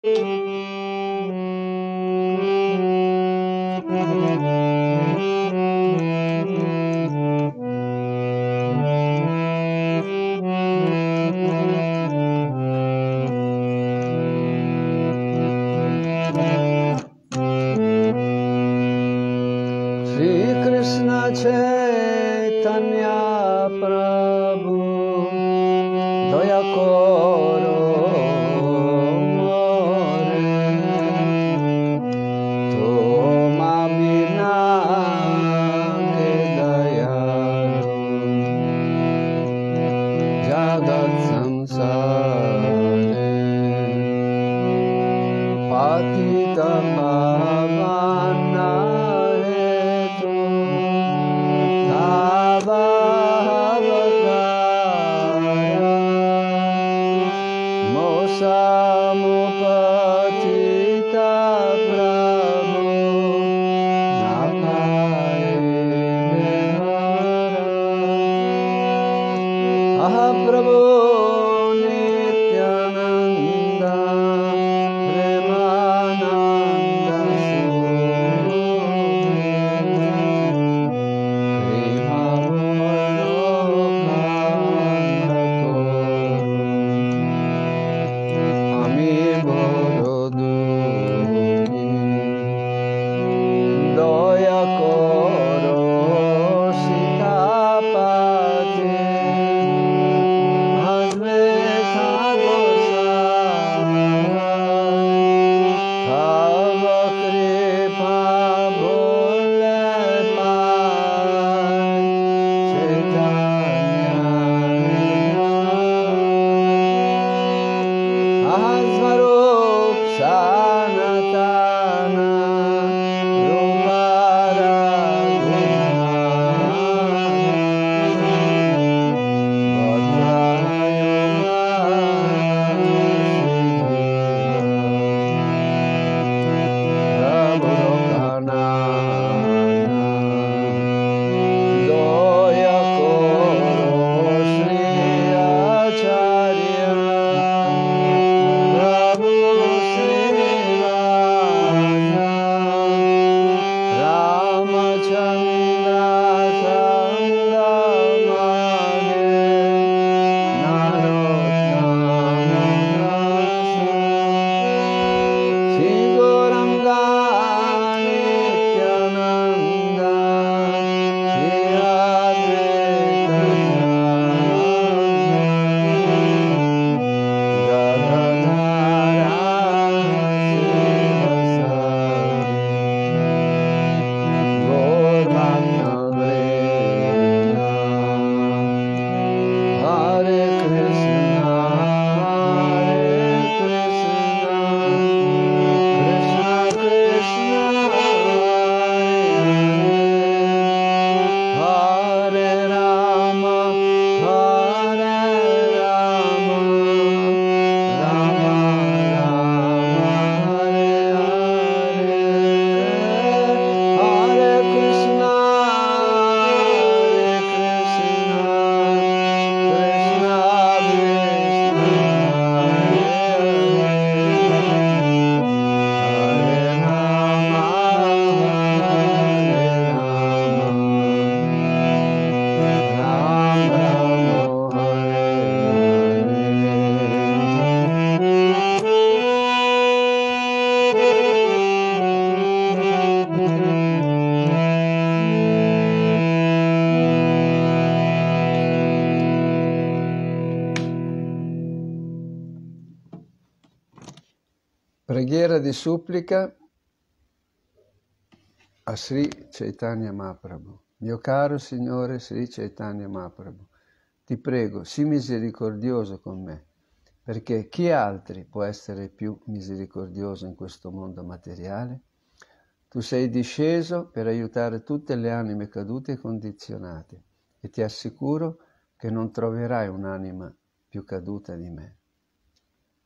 Thank you. Preghiera di supplica a Sri Chaitanya Mahaprabhu. Mio caro Signore Sri Chaitanya Mahaprabhu, ti prego, sii misericordioso con me, perché chi altri può essere più misericordioso in questo mondo materiale? Tu sei disceso per aiutare tutte le anime cadute e condizionate e ti assicuro che non troverai un'anima più caduta di me.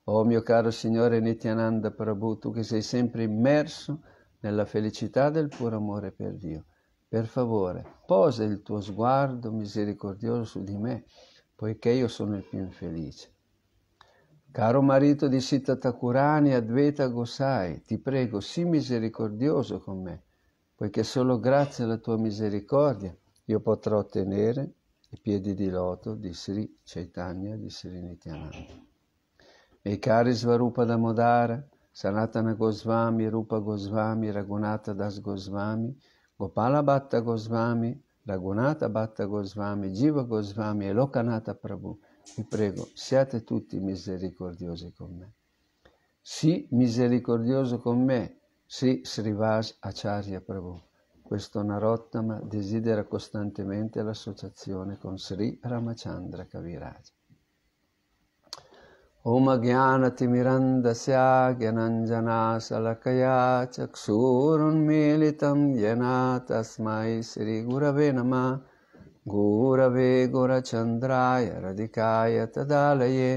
Oh mio caro Signore Nityananda Prabhu, tu che sei sempre immerso nella felicità del puro amore per Dio, per favore, posa il tuo sguardo misericordioso su di me, poiché io sono il più infelice. Caro marito di Sita Takurani Advaita Gosai, ti prego, sii misericordioso con me, poiché solo grazie alla tua misericordia io potrò ottenere i piedi di loto di Sri Chaitanya di Sri Nityananda. Ekari Svarupa Damodara, Sanatana Gosvami, Rupa Gosvami, Raghunatha Das Gosvami, Gopala Bhatta Gosvami, Raghunatha Bhatta Gosvami, Jiva Gosvami e Lokanata Prabhu. Vi prego, siate tutti misericordiosi con me. Sii misericordioso con me, Sri Srivas Acharya Prabhu. Questo Narottama desidera costantemente l'associazione con Sri Ramachandra Kaviraj. ओम ज्ञनञ्जनाशलकया चक्षूरुन्मीलितं जना तस्म श्रीगुरव नम गुरवे गुरचन्द्राय रदिकाय तदालये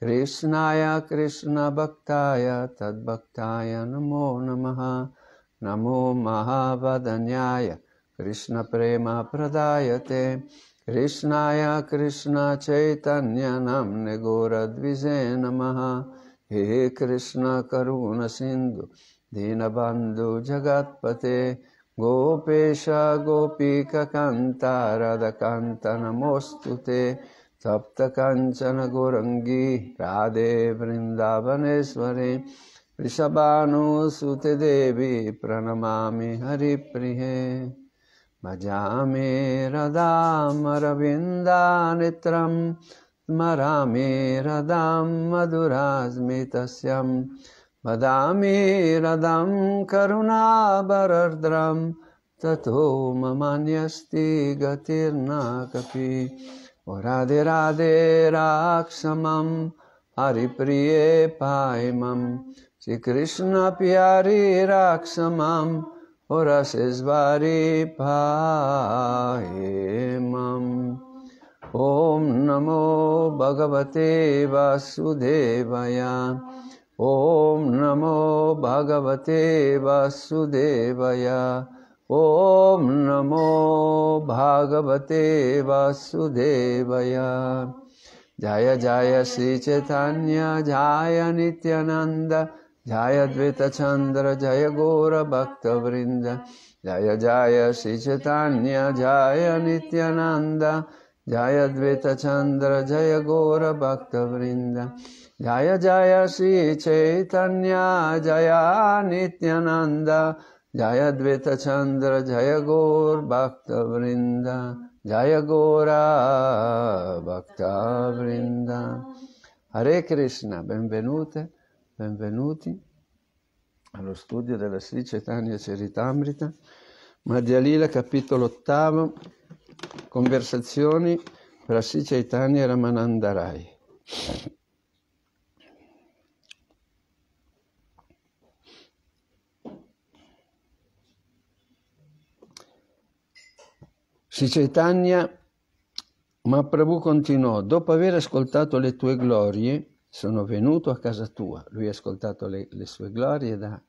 कृष्णाय कृष्णभक्ताय तद्भक्ताय नमो नम नमो कृष्ण प्रेम कृष्णप्रेमप्रदायते कृष्णा चैतन्य नम घोरद्विजे नम हे कृष्ण करुण सिंधु दीनबंधु जगत्पते गोपेश गोपीककान्तारदकान्त नमोऽस्तु ते सप्तकाञ्चन गोरङ्गी राधे वृंदावनेश्वरी वृषभानुसुते प्रणमा प्रणमामि भजामि रदामरविन्दानित्रं मे रदां मधुरास्मितस्यं वदामि रदं करुणाबरर्द्रं ततो ममान्यस्ति गतिर्ना कपि ओ राधे राधे राक्षमं हरिप्रिये पायमं श्रीकृष्णप्यारि राक्षमम् रसिस्वारिपाहे मम् ॐ नमो भगवते वासुदेवय ॐ नमो भगवते वासुदेवय ॐ नमो भागवते वासुदेवय जय जय श्रीचैतन्य जय नित्यानन्द जयद्वैतचन्द्र जय गोरभक्तवृन्द जय जय श्री जय नित्यनन्द जय जय गोरभक्तवृन्द जय जय शि चैतन्या जया नित्यनन्द जय द्वैतचन्द्र जय गोर जय गोरा भक्तवृन्द हरे कृष्ण उत Benvenuti allo studio della Sri Chaitanya Charitamrita, Madhya Lila, capitolo ottavo, conversazioni tra Sri Chaitanya e Ramanandarai. Sri Chaitanya Prabhu continuò, dopo aver ascoltato le tue glorie, sono venuto a casa tua. Lui ha ascoltato le, le sue glorie da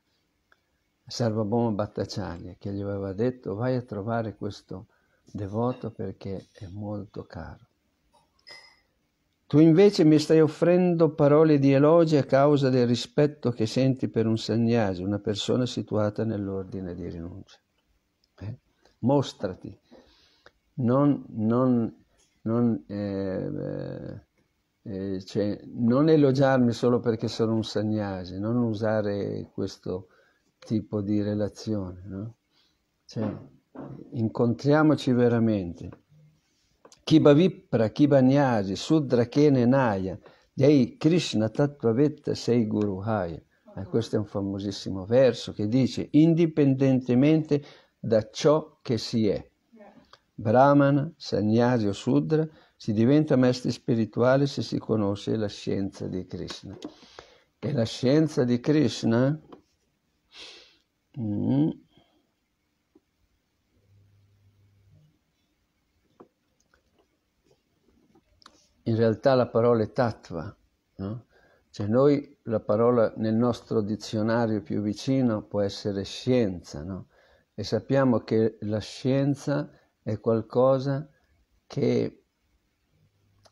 Sarvabhauma Bhattacharya che gli aveva detto vai a trovare questo devoto perché è molto caro. Tu invece mi stai offrendo parole di elogio a causa del rispetto che senti per un sannyasi, una persona situata nell'ordine di rinuncia. Eh? Mostrati, non, non, non eh, eh eh, cioè, non elogiarmi solo perché sono un sagnasi, non usare questo tipo di relazione. No? Cioè, incontriamoci veramente. Kiba Vipra, Sudra Kene Naya, Jai Krishna Tattvavetta Sei Guruhaya. Eh, questo è un famosissimo verso che dice indipendentemente da ciò che si è, Brahmana, Sannyasi o Sudra, si diventa maestri spirituali se si conosce la scienza di Krishna. E la scienza di Krishna mm, in realtà la parola è tattva, no? cioè noi la parola nel nostro dizionario più vicino può essere scienza, no? e sappiamo che la scienza è qualcosa che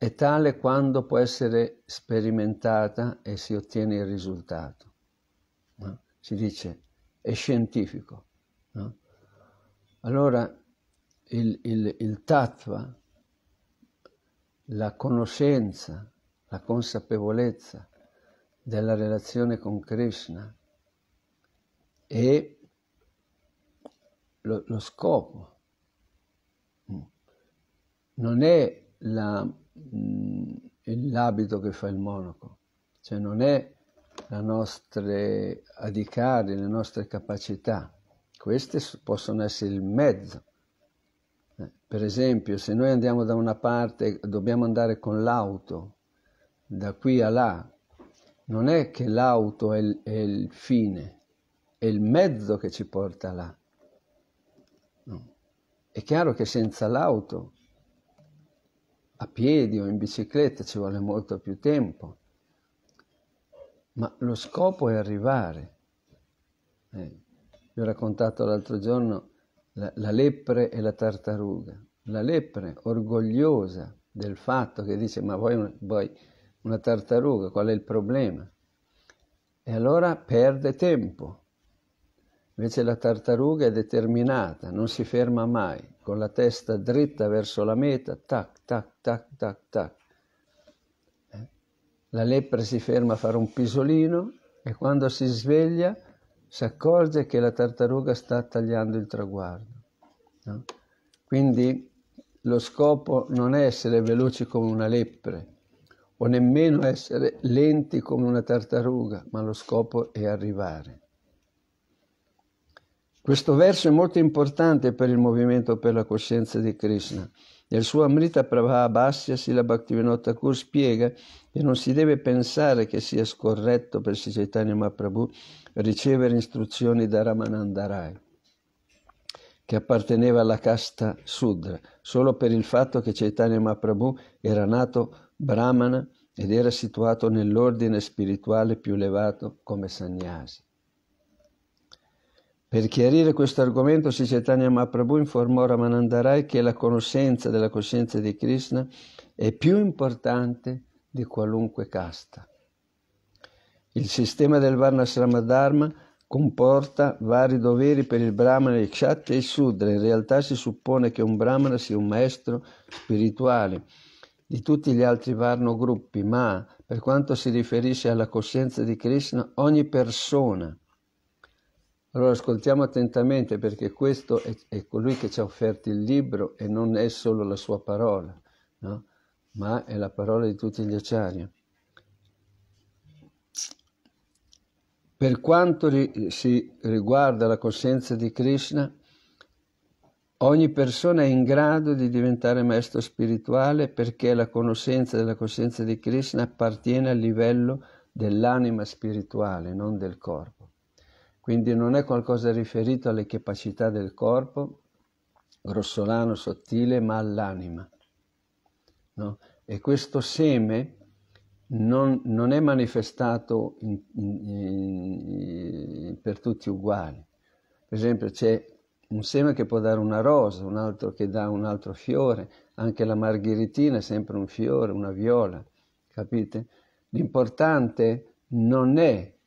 è tale quando può essere sperimentata e si ottiene il risultato. No? Si dice è scientifico. No? Allora il, il, il tattva, la conoscenza, la consapevolezza della relazione con Krishna e lo, lo scopo mm. non è la Mm, l'abito che fa il monaco, cioè non è la nostra adicari, le nostre capacità, queste possono essere il mezzo. Eh, per esempio, se noi andiamo da una parte, dobbiamo andare con l'auto, da qui a là, non è che l'auto è il, è il fine, è il mezzo che ci porta là. No. È chiaro che senza l'auto a piedi o in bicicletta ci vuole molto più tempo, ma lo scopo è arrivare. Eh, vi ho raccontato l'altro giorno la, la lepre e la tartaruga. La lepre orgogliosa del fatto che dice ma vuoi, una, una tartaruga, qual è il problema? E allora perde tempo. Invece la tartaruga è determinata, non si ferma mai, con la testa dritta verso la meta, tac, tac, tac, tac, tac. Eh? La lepre si ferma a fare un pisolino e quando si sveglia si accorge che la tartaruga sta tagliando il traguardo. No? Quindi lo scopo non è essere veloci come una lepre o nemmeno essere lenti come una tartaruga, ma lo scopo è arrivare. Questo verso è molto importante per il movimento per la coscienza di Krishna, nel suo Amrita Prabha Abhasya Sila Bhaktivinoda Thakur spiega che non si deve pensare che sia scorretto per Sri Chaitanya Mahaprabhu ricevere istruzioni da Ramananda Rai, che apparteneva alla casta Sudra, solo per il fatto che Chaitanya Mahaprabhu era nato Brahmana ed era situato nell'ordine spirituale più elevato come sannyasi. Per chiarire questo argomento, Sri Chaitanya Mahaprabhu informò Ramanandarai che la conoscenza della coscienza di Krishna è più importante di qualunque casta. Il sistema del Varnasrama Dharma comporta vari doveri per il Brahmana, il Kshatriya e il Sudra. In realtà si suppone che un Brahmana sia un maestro spirituale di tutti gli altri Varno gruppi, ma per quanto si riferisce alla coscienza di Krishna, ogni persona allora ascoltiamo attentamente perché questo è, è, colui che ci ha offerto il libro e non è solo la sua parola, no? ma è la parola di tutti gli acciari. Per quanto ri- si riguarda la coscienza di Krishna, Ogni persona è in grado di diventare maestro spirituale perché la conoscenza della coscienza di Krishna appartiene al livello dell'anima spirituale, non del corpo quindi non è qualcosa riferito alle capacità del corpo, grossolano, sottile, ma all'anima. No? E questo seme non, non è manifestato in, in, in, per tutti uguali. Per esempio c'è un seme che può dare una rosa, un altro che dà un altro fiore, anche la margheritina è sempre un fiore, una viola, capite? L'importante non è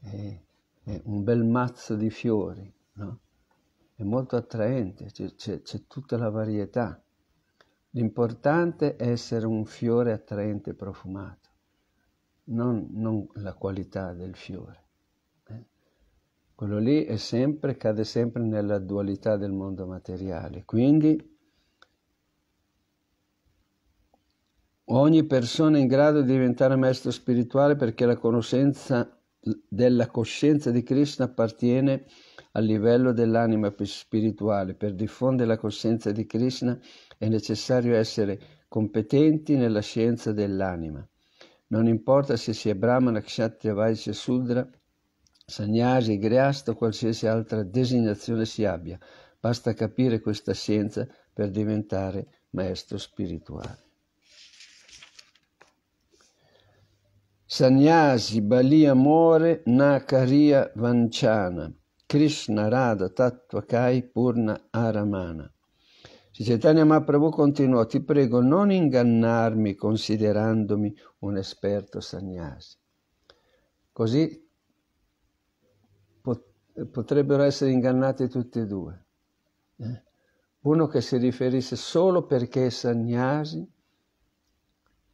è, è un bel mazzo di fiori, no? è molto attraente, c'è, c'è, c'è tutta la varietà. L'importante è essere un fiore attraente e profumato, non, non la qualità del fiore. Eh? Quello lì è sempre, cade sempre nella dualità del mondo materiale. Quindi ogni persona è in grado di diventare maestro spirituale perché la conoscenza della coscienza di Krishna appartiene al livello dell'anima spirituale. Per diffondere la coscienza di Krishna è necessario essere competenti nella scienza dell'anima. Non importa se si è Brahmana, Kshatriya, Vaishya, Sudra, Sannyasi, Griasta o qualsiasi altra designazione si abbia, basta capire questa scienza per diventare maestro spirituale. Sannyasi Balia More Nakaria Vanchana Krishna Radha Tattvakai Purna Aramana Sri Chaitanya Mahaprabhu continuò, ti prego non ingannarmi considerandomi un esperto sannyasi. Così potrebbero essere ingannati tutti e due. Eh? Uno che si riferisse solo perché è sannyasi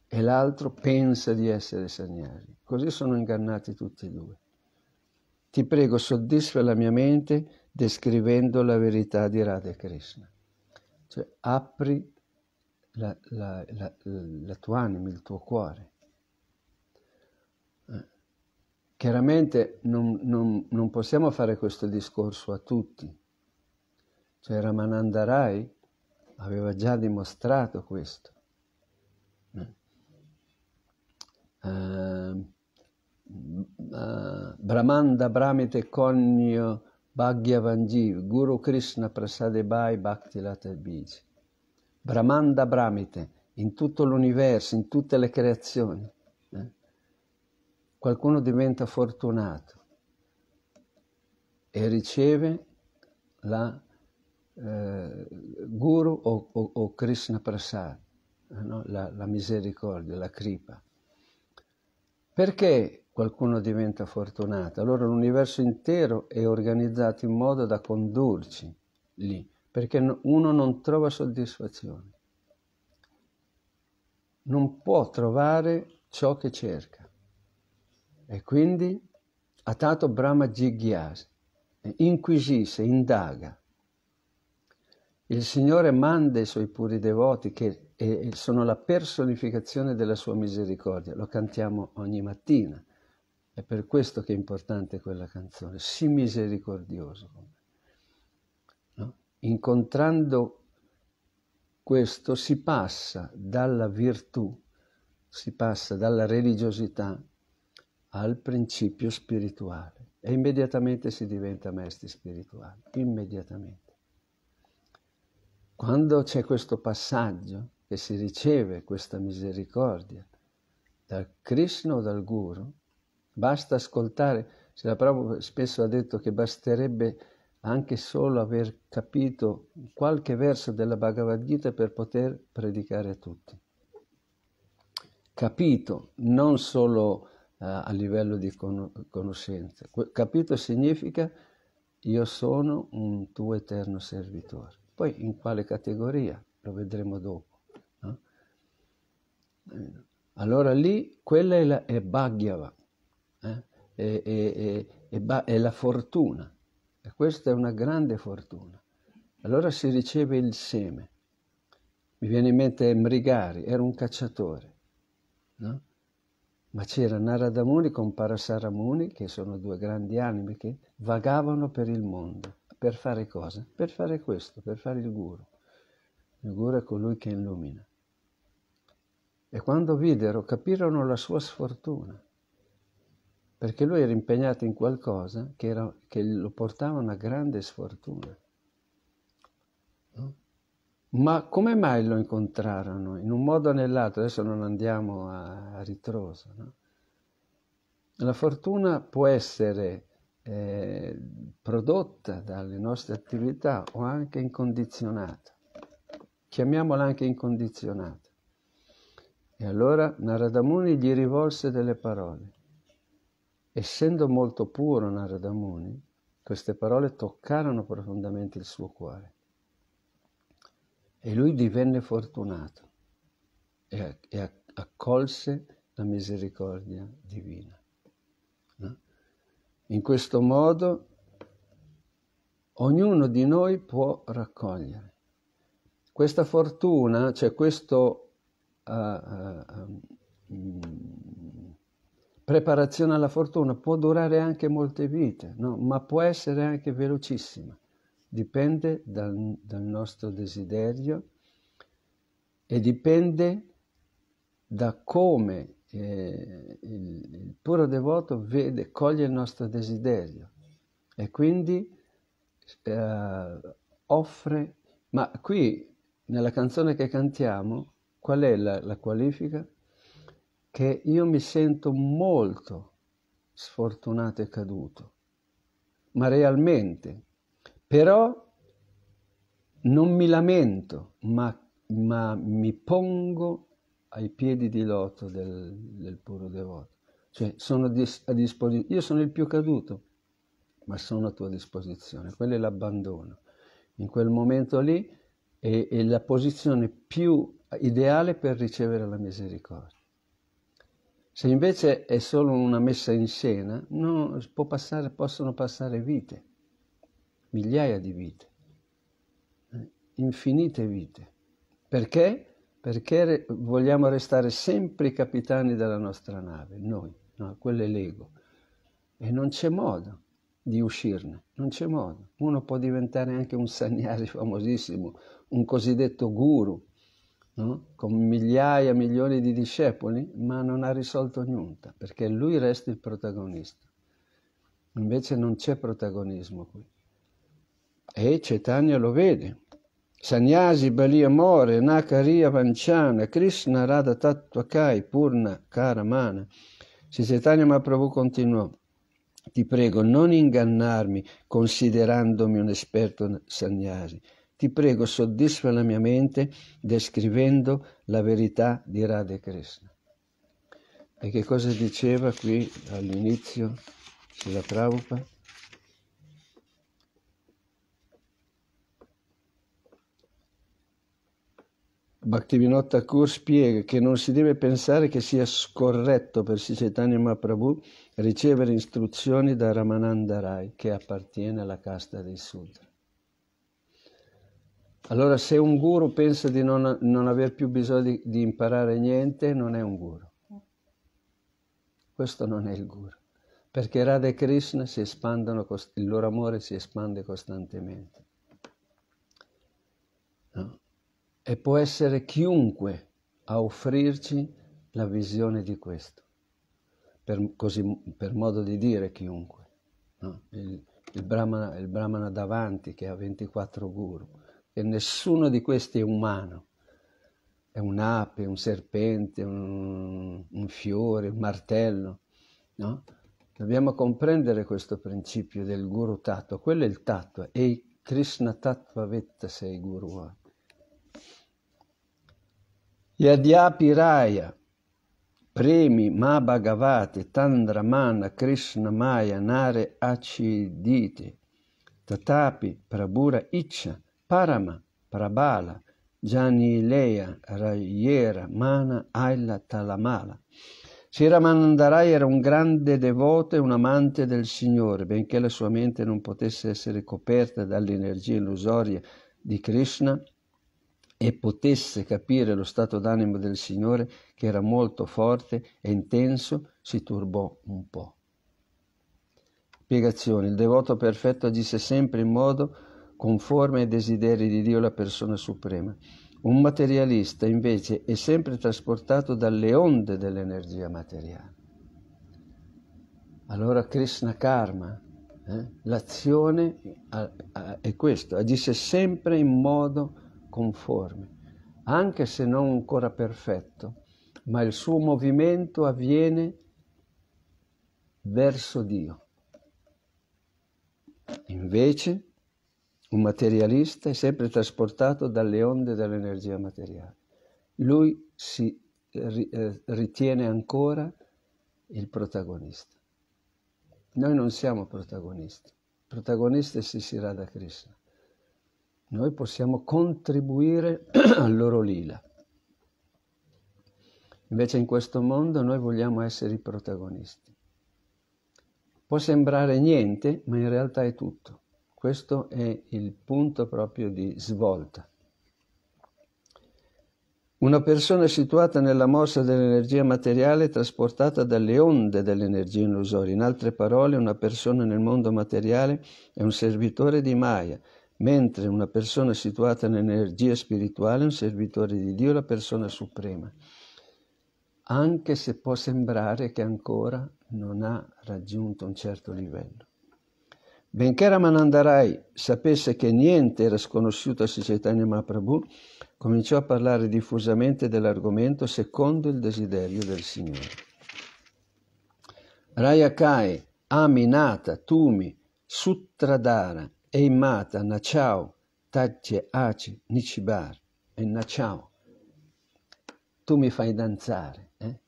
e l'altro pensa di essere Sagnari. Così sono ingannati tutti e due. Ti prego, soddisfa la mia mente descrivendo la verità di Radha Krishna. Cioè, apri la, la, la, la tua anima, il tuo cuore. Eh, chiaramente non, non, non, possiamo fare questo discorso a tutti. Cioè Ramananda Rai aveva già dimostrato questo. Ehm, eh, Brahmanda Brahmite Konyo Bhagya Bhagyavanji Guru Krishna Prasade Bhai Bhakti Lata Biji. Brahmanda Brahmite in tutto l'universo, in tutte le creazioni. Eh? Qualcuno diventa fortunato e riceve la eh, Guru o, o, o Krishna Prasad, eh, no? la, la misericordia, la kripa. Perché qualcuno diventa fortunato? Allora l'universo intero è organizzato in modo da condurci lì, perché uno non trova soddisfazione. Non può trovare ciò che cerca. E quindi Atato Brahma Jigyas inquisisce, indaga, il Signore manda i suoi puri devoti che eh, sono la personificazione della sua misericordia. Lo cantiamo ogni mattina. È per questo che è importante quella canzone. Si misericordioso. No? Incontrando questo si passa dalla virtù, si passa dalla religiosità al principio spirituale e immediatamente si diventa maestri spirituali, immediatamente. Quando c'è questo passaggio che si riceve questa misericordia dal Krishna o dal Guru, basta ascoltare, se la Prabhupada spesso ha detto che basterebbe anche solo aver capito qualche verso della Bhagavad Gita per poter predicare a tutti. Capito, non solo uh, a livello di con- conoscenza. Capito significa io sono un tuo eterno servitore. Poi in quale categoria? Lo vedremo dopo. No? Allora lì quella è, la, è Bhagyava, eh? è, è, è, la fortuna, e questa è una grande fortuna. Allora si riceve il seme. Mi viene in mente Mrigari, era un cacciatore, no? ma c'era Naradamuni con Parasaramuni, che sono due grandi anime che vagavano per il mondo. Per fare cosa? Per fare questo, per fare il guru. Il guru è colui che illumina. E quando videro, capirono la sua sfortuna, perché lui era impegnato in qualcosa che, era, che lo portava a una grande sfortuna. No? Ma come mai lo incontrarono? In un modo o nell'altro, adesso non andiamo a, a ritroso. No? La fortuna può essere eh, prodotta dalle nostre attività o anche incondizionata. Chiamiamola anche incondizionata. E allora Naradamuni gli rivolse delle parole. Essendo molto puro Naradamuni, queste parole toccarono profondamente il suo cuore. E lui divenne fortunato e, accolse la misericordia divina. In questo modo ognuno di noi può raccogliere. Questa fortuna, cioè questa uh, eh, uh, eh, um, mm, preparazione alla fortuna può durare anche molte vite, no? ma può essere anche velocissima. Dipende dal, dal nostro desiderio e dipende da come eh, il, il, puro devoto vede, coglie il nostro desiderio e quindi eh, offre, ma qui nella canzone che cantiamo, qual è la, la qualifica? Che io mi sento molto sfortunato e caduto, ma realmente, però non mi lamento, ma, ma mi pongo ai piedi di loto del, del puro devoto. Cioè, sono a disposizione. Io sono il più caduto, ma sono a tua disposizione. Quello è l'abbandono. In quel momento lì è, è la posizione più ideale per ricevere la misericordia. Se invece è solo una messa in scena, no, passare, possono passare vite, migliaia di vite, eh, infinite vite. Perché? perché vogliamo restare sempre i capitani della nostra nave, noi, no? quello è l'ego. E non c'è modo di uscirne, non c'è modo. Uno può diventare anche un sagnari famosissimo, un cosiddetto guru, no? con migliaia, milioni di discepoli, ma non ha risolto niente, perché lui resta il protagonista. Invece non c'è protagonismo qui. E Cetania lo vede, Sannyasi Balia More, Nakaria Vanchana, Krishna Radha Tattvakai, Purna Karamana. Se Chaitanya Mahaprabhu continuò, ti prego non ingannarmi considerandomi un esperto sannyasi. Ti prego soddisfa la mia mente descrivendo la verità di Radha Krishna. E che cosa diceva qui all'inizio sulla Prabhupada? Bhaktivinoda Thakur spiega che non si deve pensare che sia scorretto per Sri Chaitanya Mahaprabhu ricevere istruzioni da Ramananda Rai, che appartiene alla casta dei Sudra. Allora, se un guru pensa di non, non aver più bisogno di, di imparare niente, non è un guru. Questo non è il guru, perché Radha e Krishna si espandono, il loro amore si espande costantemente. E può essere chiunque a offrirci la visione di questo, per, così, per modo di dire chiunque. No? Il, il, brahmana, il brahmana davanti che ha 24 guru, e nessuno di questi è umano è un'ape, un serpente, un, un, fiore, un martello. No? Dobbiamo comprendere questo principio del guru tattva, quello è il tattva, e Krishna tattva vetta sei guru. Yadhyapiraya, Premi Mabhagavate Tandramana maya Nare Acidite Tatapi Prabura Iccia Parama Prabala Janileya Rayera Mana Aila Talamala Sri Siramandarai era un grande devoto e un amante del Signore, benché la sua mente non potesse essere coperta dall'energia illusoria di Krishna, e potesse capire lo stato d'animo del Signore, che era molto forte e intenso, si turbò un po'. Spiegazione. Il devoto perfetto agisse sempre in modo conforme ai desideri di Dio, la persona suprema. Un materialista invece è sempre trasportato dalle onde dell'energia materiale. Allora Krishna Karma, eh? l'azione è questo, agisce sempre in modo conforme, anche se non ancora perfetto, ma il suo movimento avviene verso Dio. Invece, un materialista è sempre trasportato dalle onde dell'energia materiale. Lui si eh, ritiene ancora il protagonista. Noi non siamo protagonisti. Protagonista è Sisirada Krishna. Noi possiamo contribuire al loro lila. Invece in questo mondo noi vogliamo essere i protagonisti. Può sembrare niente, ma in realtà è tutto. Questo è il punto proprio di svolta. Una persona situata nella mossa dell'energia materiale è trasportata dalle onde dell'energia illusoria. In altre parole, una persona nel mondo materiale è un servitore di Maya, mentre una persona situata nell'energia spirituale è un servitore di Dio, la persona suprema, anche se può sembrare che ancora non ha raggiunto un certo livello. Benché Ramanandarai sapesse che niente era sconosciuto a Sicetania Mahaprabhu, cominciò a parlare diffusamente dell'argomento secondo il desiderio del Signore. Rayakai, Aminata, Tumi, Sutradara, Eimata Nachao Tacce Aci Nichibar e Nachao. Tu mi fai danzare. Eh?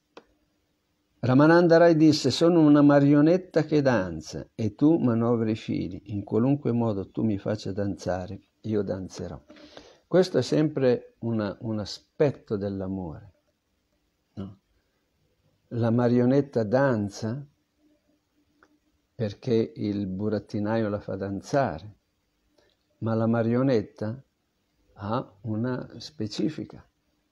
Ramananda Rai disse, sono una marionetta che danza e tu manovri i fili. In qualunque modo tu mi faccia danzare, io danzerò. Questo è sempre una, un aspetto dell'amore. No? La marionetta danza perché il burattinaio la fa danzare, ma la marionetta ha una specifica.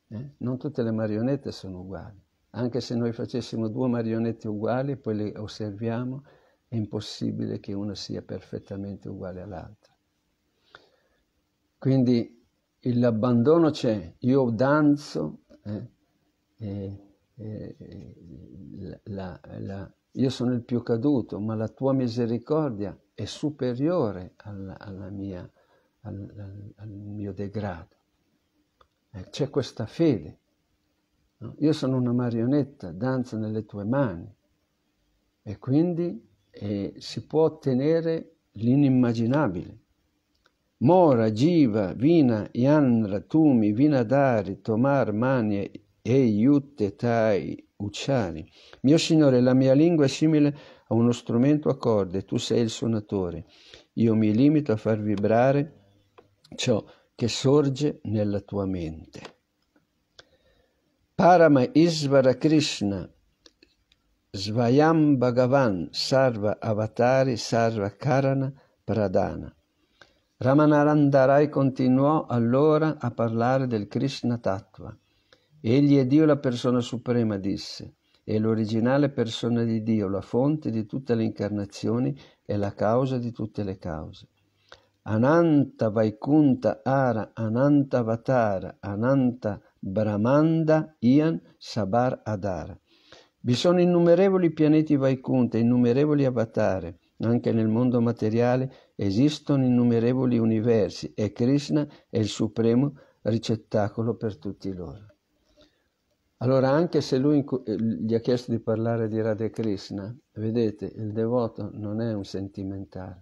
Eh? Non tutte le marionette sono uguali. Anche se noi facessimo due marionette uguali, e poi le osserviamo, è impossibile che una sia perfettamente uguale all'altra. Quindi l'abbandono c'è, io danzo, eh? e, e, la, la, io sono il più caduto, ma la tua misericordia è superiore alla, alla mia, al, al, al, mio degrado. Eh, c'è questa fede. No? Io sono una marionetta, danza nelle tue mani. E quindi eh, si può ottenere l'inimmaginabile. Mora, Jiva, Vina, Yanra, Tumi, Vinadari, Tomar, Manie, Eiutte, Tai, Ucciani. Mio Signore, la mia lingua è simile a uno strumento a corde, tu sei il suonatore. Io mi limito a far vibrare ciò che sorge nella tua mente. Parama Isvara Krishna, Svayam Bhagavan, Sarva Avatari, Sarva Karana, Pradana. Ramanarandarai continuò allora a parlare del Krishna Tattva Egli è Dio la persona suprema, disse, e l'originale persona di Dio, la fonte di tutte le incarnazioni e la causa di tutte le cause. Ananta Vaikunta Ara Ananta Vatara Ananta Brahmanda Ian Sabar Adara. Vi sono innumerevoli pianeti Vaikunta, innumerevoli avatare. Anche nel mondo materiale esistono innumerevoli universi e Krishna è il supremo ricettacolo per tutti loro. Allora anche se lui eh, gli ha chiesto di parlare di Radha Krishna, vedete, il devoto non è un sentimentale,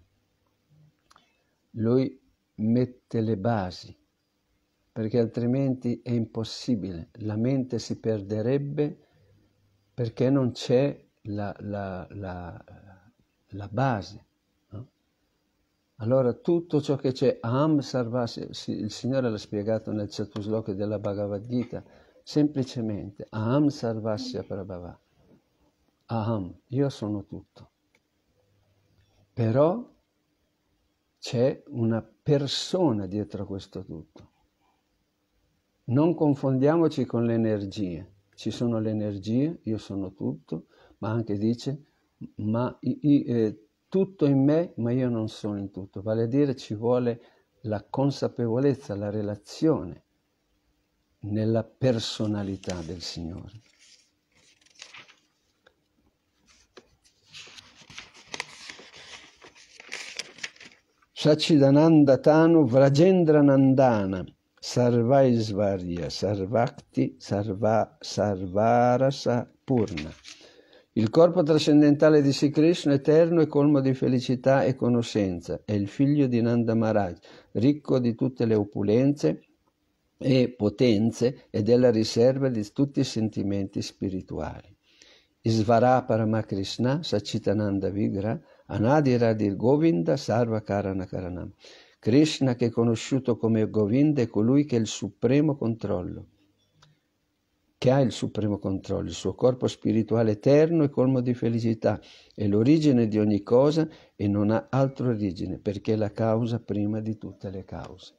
lui mette le basi, perché altrimenti è impossibile, la mente si perderebbe perché non c'è la, la, la, la base. No? Allora tutto ciò che c'è, Am Sarvasi, il Signore l'ha spiegato nel Chatusloka della Bhagavad Gita, semplicemente Aham Sarvasya Prabhava. Aham, io sono tutto. Però c'è una persona dietro a questo tutto. Non confondiamoci con le energie. Ci sono le energie, io sono tutto, ma anche dice, ma i, i, eh, tutto in me, ma io non sono in tutto. Vale a dire ci vuole la consapevolezza, la relazione nella personalità del Signore. Sacidananda Tanu Vrajendranandana Sarvaisvarya Sarvakti Sarva, Sarvarasa Purna. Il corpo trascendentale di Sri Krishna eterno e colmo di felicità e conoscenza è il figlio di Nanda Maharaj, ricco di tutte le opulenze e potenze e della riserva di tutti i sentimenti spirituali. Isvara Paramakrishna Sachitananda Vigra Anadira di Govinda Sarva Karana Karanam. Krishna che è conosciuto come Govinda è colui che ha il supremo controllo, che ha il supremo controllo, il suo corpo spirituale eterno e colmo di felicità, è l'origine di ogni cosa e non ha altra origine perché è la causa prima di tutte le cause.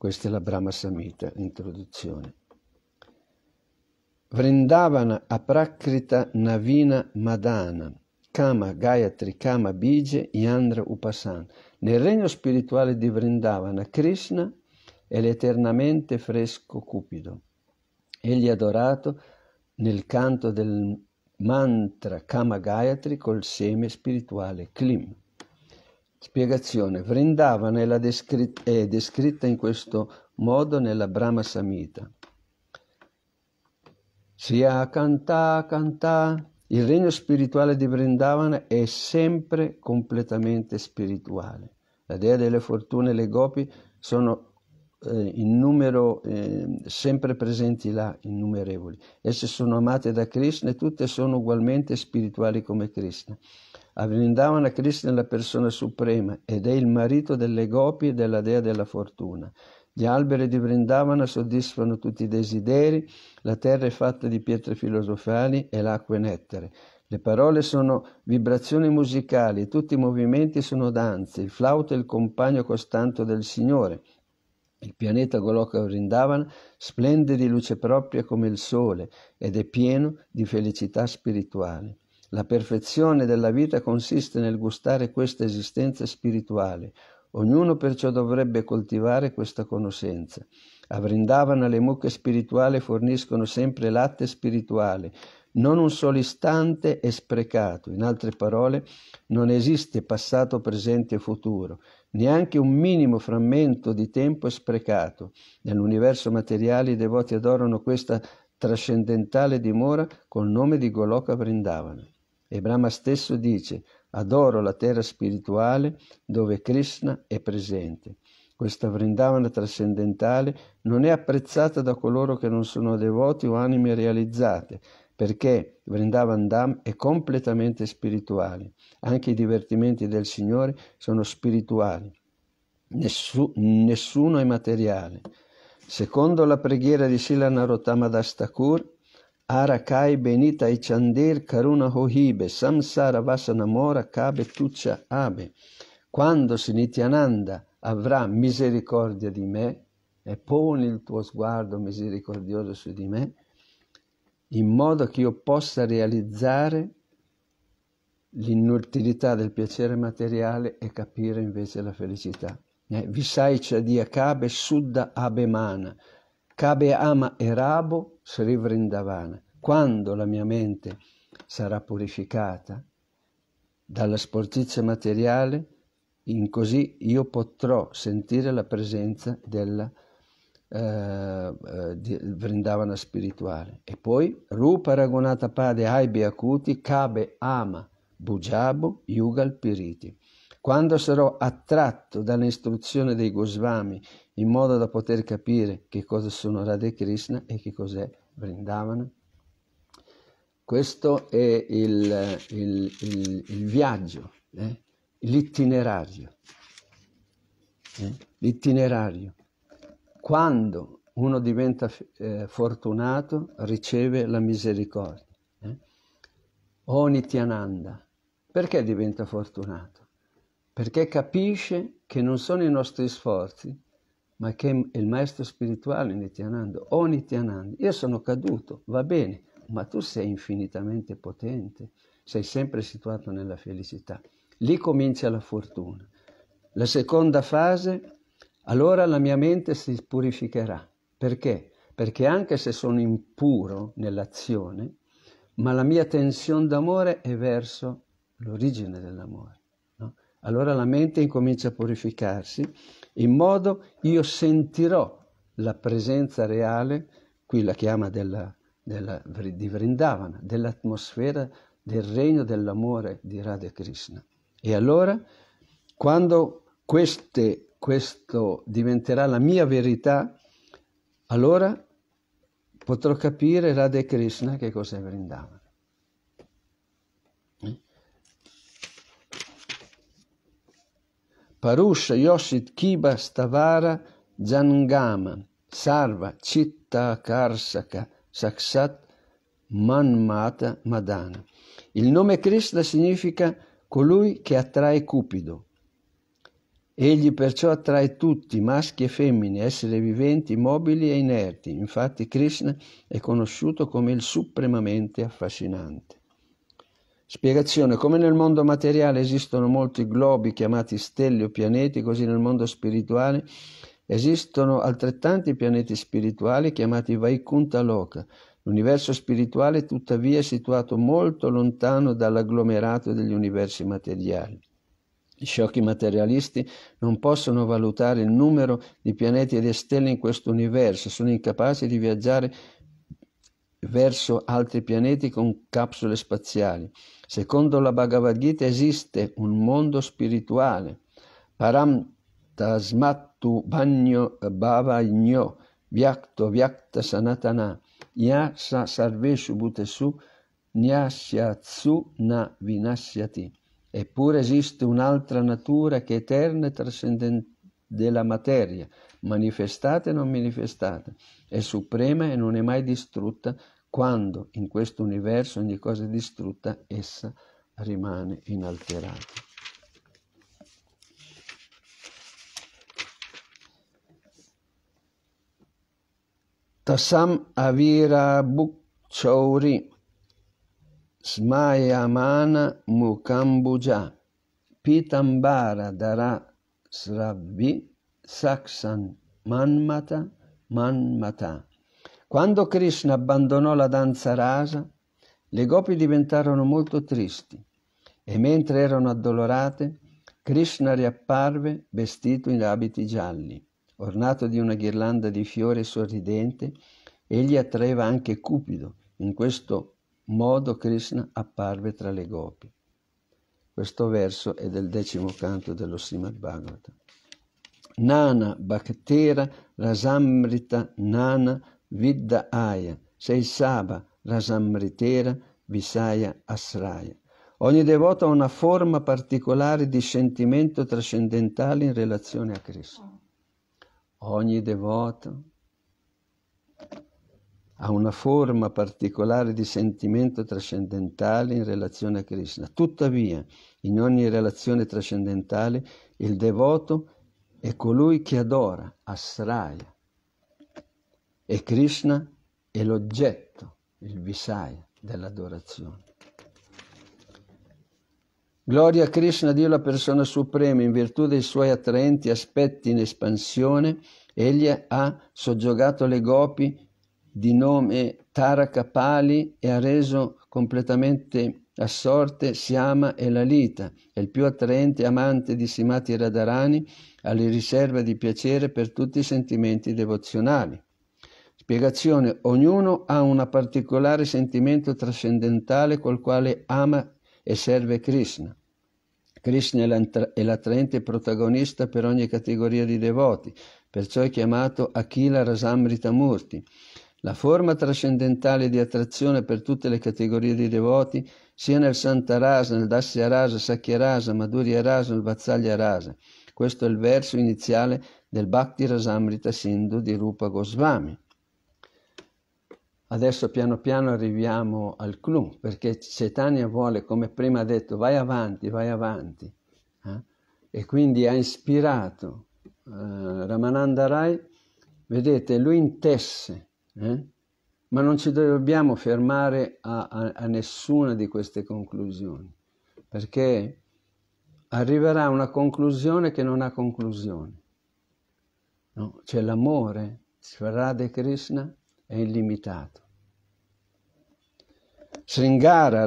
Questa è la Brahma Samhita, l'introduzione. Vrindavana aprakrita navina madana, kama gayatri kama bige yandra upasan. Nel regno spirituale di Vrindavana, Krishna è l'eternamente fresco cupido. Egli è adorato nel canto del mantra Kama Gayatri col seme spirituale Klim. Spiegazione: Vrindavana è descritta in questo modo nella Brahma Samhita. Sia canta, canta. Il regno spirituale di Vrindavana è sempre completamente spirituale. La dea delle fortune le gopi sono eh, in numero eh, sempre presenti là, innumerevoli. Esse sono amate da Krishna e tutte sono ugualmente spirituali come Krishna. A Vrindavana Krishna è la persona suprema ed è il marito delle gopi e della dea della fortuna. Gli alberi di Vrindavana soddisfano tutti i desideri, la terra è fatta di pietre filosofali e l'acqua è nettere. Le parole sono vibrazioni musicali, tutti i movimenti sono danze, il flauto è il compagno costante del Signore. Il pianeta Goloka Vrindavana splende di luce propria come il sole ed è pieno di felicità spirituale. La perfezione della vita consiste nel gustare questa esistenza spirituale. Ognuno perciò dovrebbe coltivare questa conoscenza. A Vrindavana le mucche spirituali forniscono sempre latte spirituale. Non un solo istante è sprecato. In altre parole, non esiste passato, presente e futuro. Neanche un minimo frammento di tempo è sprecato. Nell'universo materiale i devoti adorano questa trascendentale dimora col nome di Goloka Vrindavana. E Brahma stesso dice, adoro la terra spirituale dove Krishna è presente. Questa Vrindavana trascendentale non è apprezzata da coloro che non sono devoti o anime realizzate, perché Vrindavan Dham è completamente spirituale. Anche i divertimenti del Signore sono spirituali. Nessu- nessuno è materiale. Secondo la preghiera di Sila Narottama Das Arakai Benita e Echandir Karuna Hohibe Samsara Vasanamora Kabe Tuccia Abe. Quando Sinityananda avrà misericordia di me e poni il tuo sguardo misericordioso su di me, in modo che io possa realizzare l'inutilità del piacere materiale e capire invece la felicità. Eh, Visai Chadia Kabe Sudda Abemana. Kabe Ama Erabo Sri Vrindavana, quando la mia mente sarà purificata dalla sportizia materiale, in così io potrò sentire la presenza della eh, eh Vrindavana spirituale. E poi Rupa Raghunatha Pade Aibi Akuti Kabe Ama Bujabu Yugal Piriti. Quando sarò attratto dall'istruzione dei Gosvami in modo da poter capire che cosa sono Radhe Krishna e che cos'è Vrindavana? Questo è il, il, il, il viaggio, eh? l'itinerario. Eh? L'itinerario. Quando uno diventa eh, fortunato riceve la misericordia. Eh? O Nityananda, perché diventa fortunato? perché capisce che non sono i nostri sforzi, ma che è il maestro spirituale Nityananda, o Nityananda, io sono caduto, va bene, ma tu sei infinitamente potente, sei sempre situato nella felicità. Lì comincia la fortuna. La seconda fase, allora la mia mente si purificherà. Perché? Perché anche se sono impuro nell'azione, ma la mia tensione d'amore è verso l'origine dell'amore. Allora la mente incomincia a purificarsi in modo io sentirò la presenza reale, qui la chiama della, della, di Vrindavana, dell'atmosfera del regno dell'amore di Radha Krishna. E allora, quando queste, questo diventerà la mia verità, allora potrò capire Radha Krishna che cos'è Vrindavana. Parusha Yoshit Kiba Stavara Jangama Sarva Citta Karsaka Saksat Manmata Madana. Il nome Krishna significa colui che attrae Cupido. Egli perciò attrae tutti, maschi e femmine, esseri viventi, mobili e inerti. Infatti Krishna è conosciuto come il supremamente affascinante. Spiegazione. Come nel mondo materiale esistono molti globi chiamati stelle o pianeti, così nel mondo spirituale esistono altrettanti pianeti spirituali chiamati Vaikunta Loka. L'universo spirituale tuttavia è situato molto lontano dall'agglomerato degli universi materiali. I sciocchi materialisti non possono valutare il numero di pianeti e di stelle in questo universo, sono incapaci di viaggiare verso altri pianeti con capsule spaziali. Secondo la Bhagavad Gita esiste un mondo spirituale, param tasmattu bagno bhavagno vyakto vyakta sanatana yasa sarveshu bhuteshu nyashyatsu na vinashyati. Eppure esiste un'altra natura che è eterna e trascendente della materia, manifestata e non manifestata, è suprema e non è mai distrutta quando in questo universo ogni cosa è distrutta, essa rimane inalterata. Tassam Avira Bukchauri Smayamana Mukambuja Pitambara Dara Srabbi Saksan Manmata Manmata quando Krishna abbandonò la danza rasa, le gopi diventarono molto tristi e mentre erano addolorate, Krishna riapparve vestito in abiti gialli, ornato di una ghirlanda di fiori sorridente, egli attraeva anche Cupido. In questo modo Krishna apparve tra le gopi. Questo verso è del decimo canto dello Srimad Bhagavatam. Nana Bhaktera Rasamrita Nana Vidda-aya, Seisaba, Rasamritera, Visaya, Asraya. Ogni devoto ha una forma particolare di sentimento trascendentale in relazione a Cristo. Ogni devoto ha una forma particolare di sentimento trascendentale in relazione a Krishna. Tuttavia, in ogni relazione trascendentale, il devoto è colui che adora, asraya, e Krishna è l'oggetto, il Visaya dell'adorazione. Gloria a Krishna, Dio la persona suprema, in virtù dei suoi attraenti aspetti in espansione, egli ha soggiogato le gopi di nome Taraka Pali e ha reso completamente assorte Siama e Lalita, è il più attraente amante di Simati Radharani, alle riserve di piacere per tutti i sentimenti devozionali spiegazione ognuno ha un particolare sentimento trascendentale col quale ama e serve Krishna. Krishna è l'attraente protagonista per ogni categoria di devoti, perciò è chiamato Akila Rasamrita Murti. La forma trascendentale di attrazione per tutte le categorie di devoti, sia nel Santa Rasa, nel Dasya Rasa, Sakya Rasa, Madhurya Rasa, nel Vatsalya Rasa. Questo è il verso iniziale del Bhakti Rasamrita Sindhu di Rupa Goswami. Adesso piano piano arriviamo al clou, perché Cetania vuole, come prima detto, vai avanti, vai avanti. Eh? E quindi ha ispirato eh, Ramananda Rai, vedete, lui intesse, eh? ma non ci dobbiamo fermare a, a, a nessuna di queste conclusioni, perché arriverà a una conclusione che non ha conclusione. No? C'è l'amore, Sfarade Krishna è illimitato. Sringara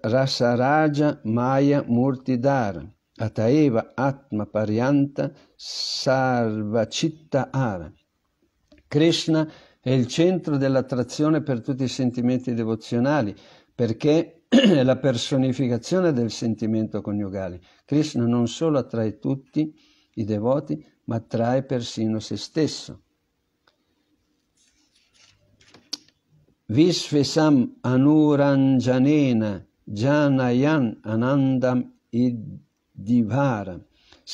Rasaraja Maya Murtidara Ataeva Atma Parianta Sarvacitta Ara. Krishna è il centro dell'attrazione per tutti i sentimenti devozionali perché è la personificazione del sentimento coniugale. Krishna non solo attrae tutti i devoti, ma attrae persino se stesso. Visvisam anuranjanena janayan anandam idivara.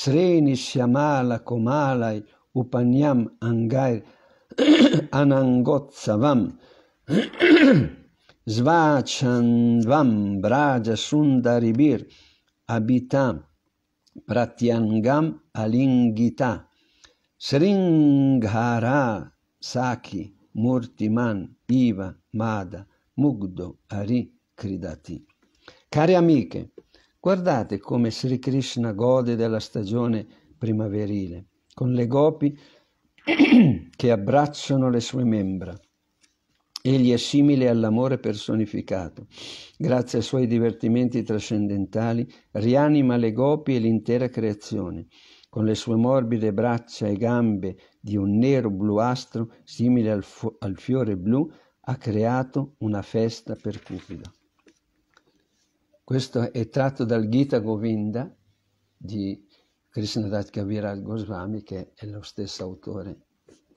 Sreni shyamala komalai upanyam angai anangotsavam. Zvachandvam braja sundaribir abitam pratyangam alingita. Sringhara saki murtiman iva. Mada, Mugdo, Ari, Kridati. Care amiche, guardate come Sri Krishna gode della stagione primaverile, con le gopi che abbracciano le sue membra. Egli è simile all'amore personificato. Grazie ai suoi divertimenti trascendentali rianima le gopi e l'intera creazione. Con le sue morbide braccia e gambe di un nero bluastro simile al, fu- al fiore blu, ha creato una festa per Cupido. Questo è tratto dal Gita Govinda di Krishnadat Kaviral Goswami, che è lo stesso autore.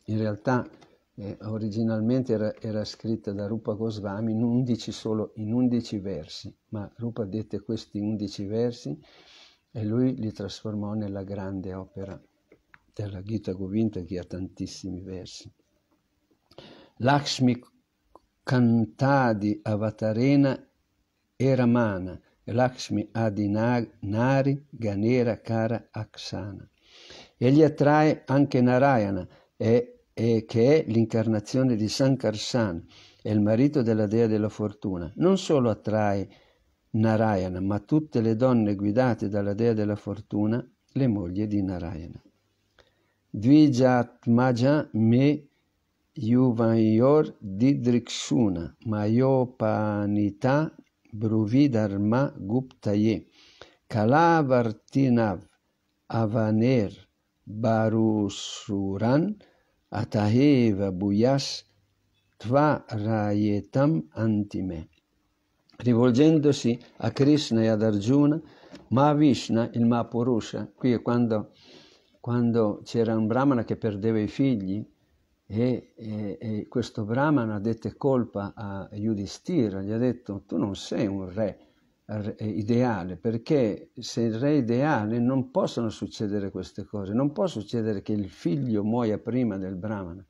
In realtà eh, originalmente era, era, scritta da Rupa Goswami in 11, solo in 11 versi, ma Rupa dette questi 11 versi e lui li trasformò nella grande opera della Gita Govinda che ha tantissimi versi. Lakshmi Kantadi Avatarena e Ramana, Lakshmi Adinari, Ganera Kara Aksana. Egli attrae anche Narayana, e, e che è l'incarnazione di Sankarsan, è il marito della dea della fortuna. Non solo attrae Narayana, ma tutte le donne guidate dalla dea della fortuna, le mogli di Narayana. Dvijatmaja me Iuvaior didrikshuna mayopanita bruvidharma guptaye kalavartinav avaner barushuran ataheva buyas tva rayetam antime. Rivolgendosi a Krishna e ad Arjuna, ma Vishna, il Mahapurusha, qui è quando, quando c'era un brahmana che perdeva i figli, e, e, e, questo Brahman ha detto colpa a Yudhishthira, gli ha detto tu non sei un re eh, ideale perché se il re ideale non possono succedere queste cose, non può succedere che il figlio muoia prima del Brahman,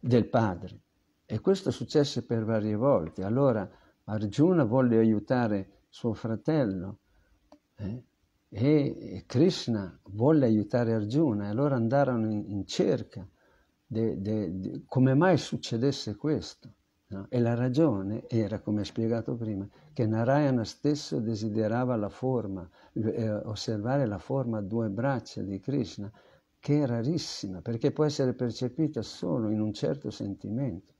del padre. E questo successe per varie volte. Allora Arjuna volle aiutare suo fratello eh? e Krishna volle aiutare Arjuna e allora andarono in, in cerca de, de, de come mai succedesse questo. No? E la ragione era, come spiegato prima, che Narayana stesso desiderava la forma, eh, osservare la forma a due braccia di Krishna, che è rarissima, perché può essere percepita solo in un certo sentimento.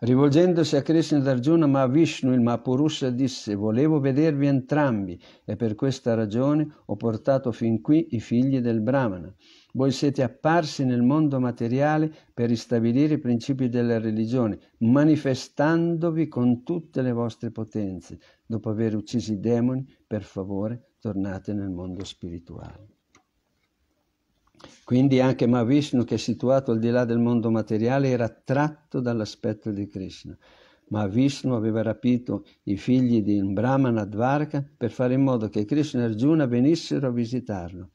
Rivolgendosi a Krishna ed Arjuna, ma il Mahapurusha, disse, volevo vedervi entrambi e per questa ragione ho portato fin qui i figli del Brahmana. Voi siete apparsi nel mondo materiale per ristabilire i principi della religione, manifestandovi con tutte le vostre potenze. Dopo aver ucciso i demoni, per favore, tornate nel mondo spirituale. Quindi anche Mahavishnu, che è situato al di là del mondo materiale, era attratto dall'aspetto di Krishna. Mahavishnu aveva rapito i figli di Brahmana Dvarka per fare in modo che Krishna e Arjuna venissero a visitarlo.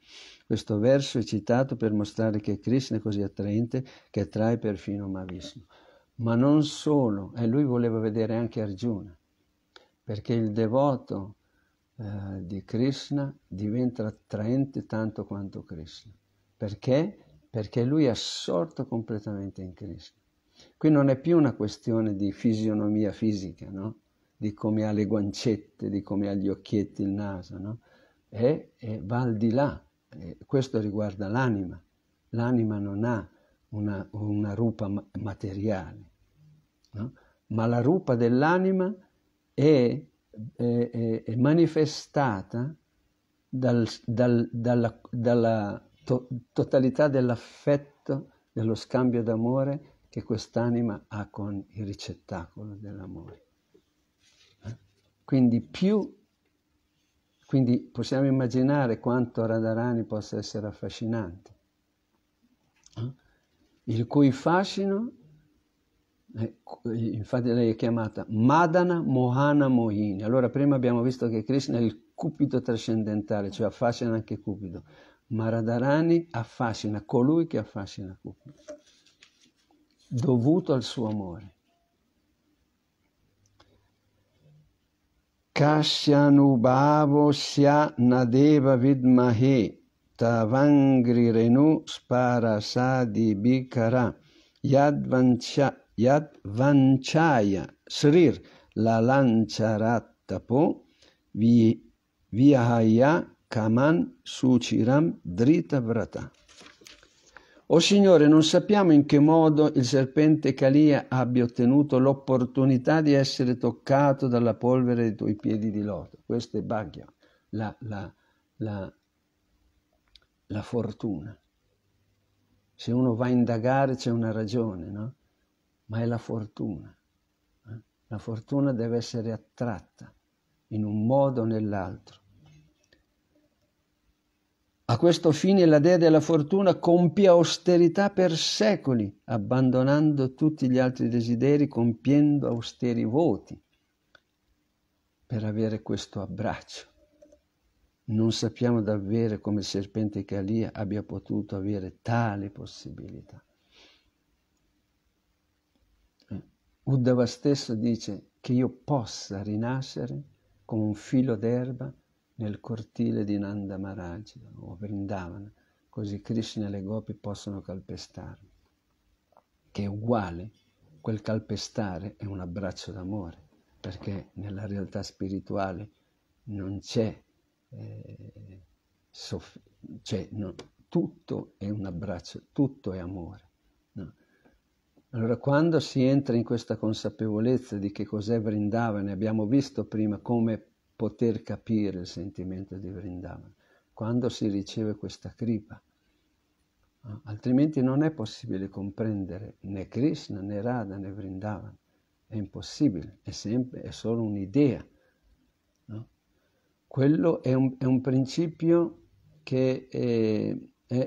Questo verso è citato per mostrare che Krishna è così attraente che attrae perfino Mahavishnu. Ma non solo, e eh, lui voleva vedere anche Arjuna, perché il devoto eh, di Krishna diventa attraente tanto quanto Krishna. Perché? Perché lui è assorto completamente in Krishna. Qui non è più una questione di fisionomia fisica, no? di come ha le guancette, di come ha gli occhietti, il naso, no? e, e va al di là eh, questo riguarda l'anima, l'anima non ha una, una rupa materiale, no? ma la rupa dell'anima è, è, è manifestata dal, dal, dalla, dalla to- totalità dell'affetto, dello scambio d'amore che quest'anima ha con il ricettacolo dell'amore. Eh? Quindi più quindi possiamo immaginare quanto Radharani possa essere affascinante, eh? il cui fascino, eh, infatti lei è chiamata Madana Mohana Mohini. Allora prima abbiamo visto che Krishna è il cupido trascendentale, cioè affascina anche cupido, ma Radharani affascina colui che affascina cupido, dovuto al suo amore. काश्यानुभावोऽस्या न देव विद्महे तवङ्ग्रिरेणुस्परसादिविकरा यद्वंश यद्वञ्चाय वि विहय कमान् सुचिरं धृतव्रत O Signore, non sappiamo in che modo il serpente Calia abbia ottenuto l'opportunità di essere toccato dalla polvere dei tuoi piedi di loto. Questo è Baggia, la, la, la, la fortuna. Se uno va a indagare c'è una ragione, no? Ma è la fortuna. Eh? La fortuna deve essere attratta in un modo o nell'altro. A questo fine la dea della fortuna compie austerità per secoli, abbandonando tutti gli altri desideri, compiendo austeri voti per avere questo abbraccio. Non sappiamo davvero come il serpente Calia abbia potuto avere tale possibilità. Uddhava stesso dice che io possa rinascere come un filo d'erba nel cortile di Nanda Maharaj o Vrindavana, così Krishna e le gopi possono calpestare, che è uguale, quel calpestare è un abbraccio d'amore, perché nella realtà spirituale non c'è, eh, soff- cioè, no, tutto è un abbraccio, tutto è amore. No? Allora quando si entra in questa consapevolezza di che cos'è Vrindavana, abbiamo visto prima come poter capire il sentimento di Vrindavan quando si riceve questa kripa. Ah, altrimenti non è possibile comprendere né Krishna, né Radha, né Vrindavan. È impossibile, è, sempre, è solo un'idea. No? Quello è un, è un, principio che è,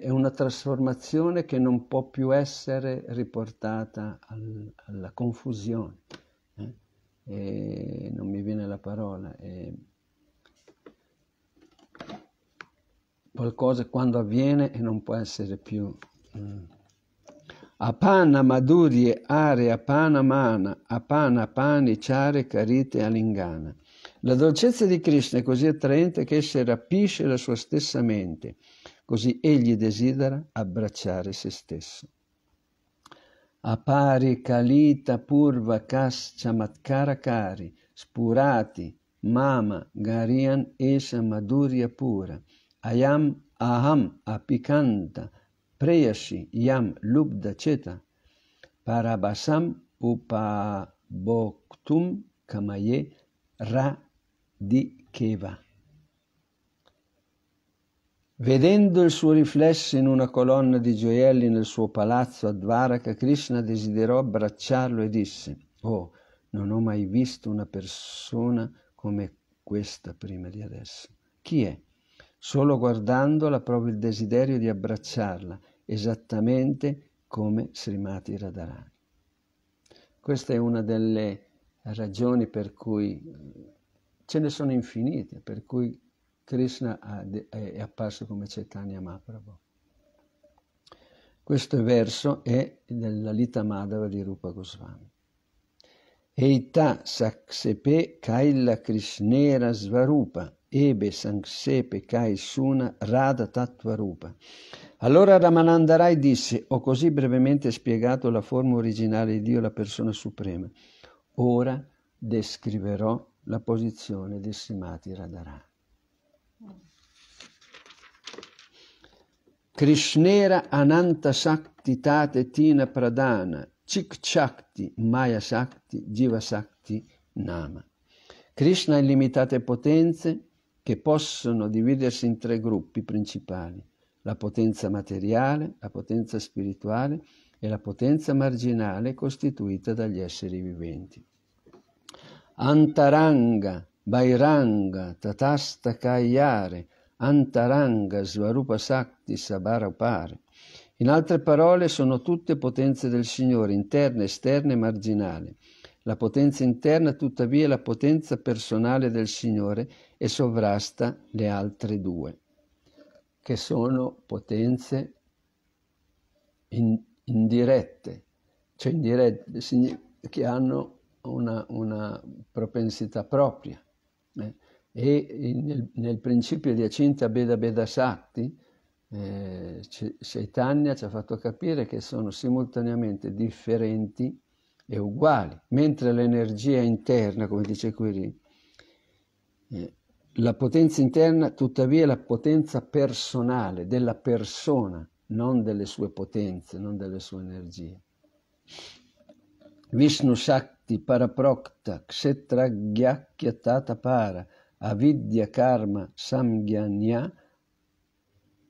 è, una trasformazione che non può più essere riportata al, alla confusione e non mi viene la parola, eh, qualcosa quando avviene e non può essere più. Mm. Apana madurie are apana mana, apana pani ciare carite alingana. La dolcezza di Krishna è così attraente che essa rapisce la sua stessa mente, così egli desidera abbracciare se stesso. Apare Kalita Purva Kas Spurati Mama Garian ESA maduria Pura Ayam Aham Apikanta Preyashi Yam Lubda Cheta Parabasam Upaboktum Kamaye KEVA Vedendo il suo riflesso in una colonna di gioielli nel suo palazzo a Dvaraka, Krishna desiderò abbracciarlo e disse, Oh, non ho mai visto una persona come questa prima di adesso. Chi è? Solo guardandola provo il desiderio di abbracciarla, esattamente come Srimati Radharani. Questa è una delle ragioni per cui eh, ce ne sono infinite, per cui Krishna è apparso come Chaitanya Mahaprabhu. Questo verso è della Lita Madhava di Rupa Goswami. Eita saksepe kaila krishnera svarupa, ebe saksepe kai suna radha tattvarupa. Allora Ramanandarai disse, ho così brevemente spiegato la forma originale di Dio, la persona suprema. Ora descriverò la posizione di Simati Radharani. Krishnera Ananta Shakti Tate Tina Pradana Chik Shakti Maya Shakti Jiva Shakti Nama. Krishna ha illimitate potenze che possono dividersi in tre gruppi principali, la potenza materiale, la potenza spirituale e la potenza marginale costituita dagli esseri viventi. Antaranga Bairanga, Kayare, Antaranga, Svarupa Sakti, Sabara Upare. In altre parole sono tutte potenze del Signore, interne, esterne e marginali. La potenza interna tuttavia è la potenza personale del Signore e sovrasta le altre due, che sono potenze in, indirette, cioè indirette, che hanno una, una propensità propria eh, e nel, nel, principio di Acinta Beda Beda Shakti, eh, Chaitanya ci ha fatto capire che sono simultaneamente differenti e uguali, mentre l'energia interna, come dice Quirin, eh, la potenza interna tuttavia è la potenza personale della persona, non delle sue potenze, non delle sue energie. Vishnu Shakti Shakti Paraprokta Kshetraghyakya Tata Para Avidya Karma Samgyanya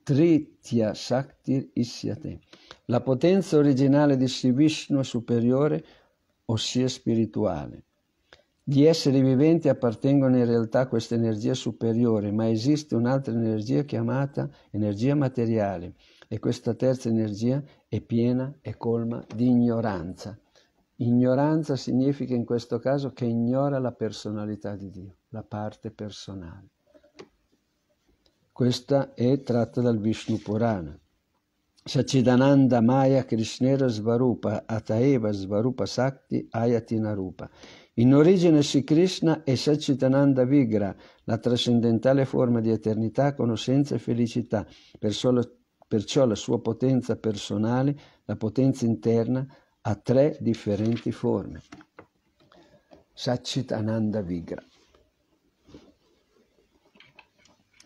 Tritya Shaktir Isyate. La potenza originale di Sri Vishnu è superiore, ossia spirituale. Gli esseri viventi appartengono in realtà a questa energia superiore, ma esiste un'altra energia chiamata energia materiale e questa terza energia è piena e colma di ignoranza. Ignoranza significa in questo caso che ignora la personalità di Dio, la parte personale. Questa è tratta dal Vishnu Purana. Sacidananda Maya Krishnera Svarupa Ataeva Svarupa Sakti Ayatinarupa. In origine si Krishna è Sacitananda Vigra, la trascendentale forma di eternità, conoscenza e felicità, per solo, perciò la sua potenza personale, la potenza interna, ha tre differenti forme. Sachit Ananda Vigra.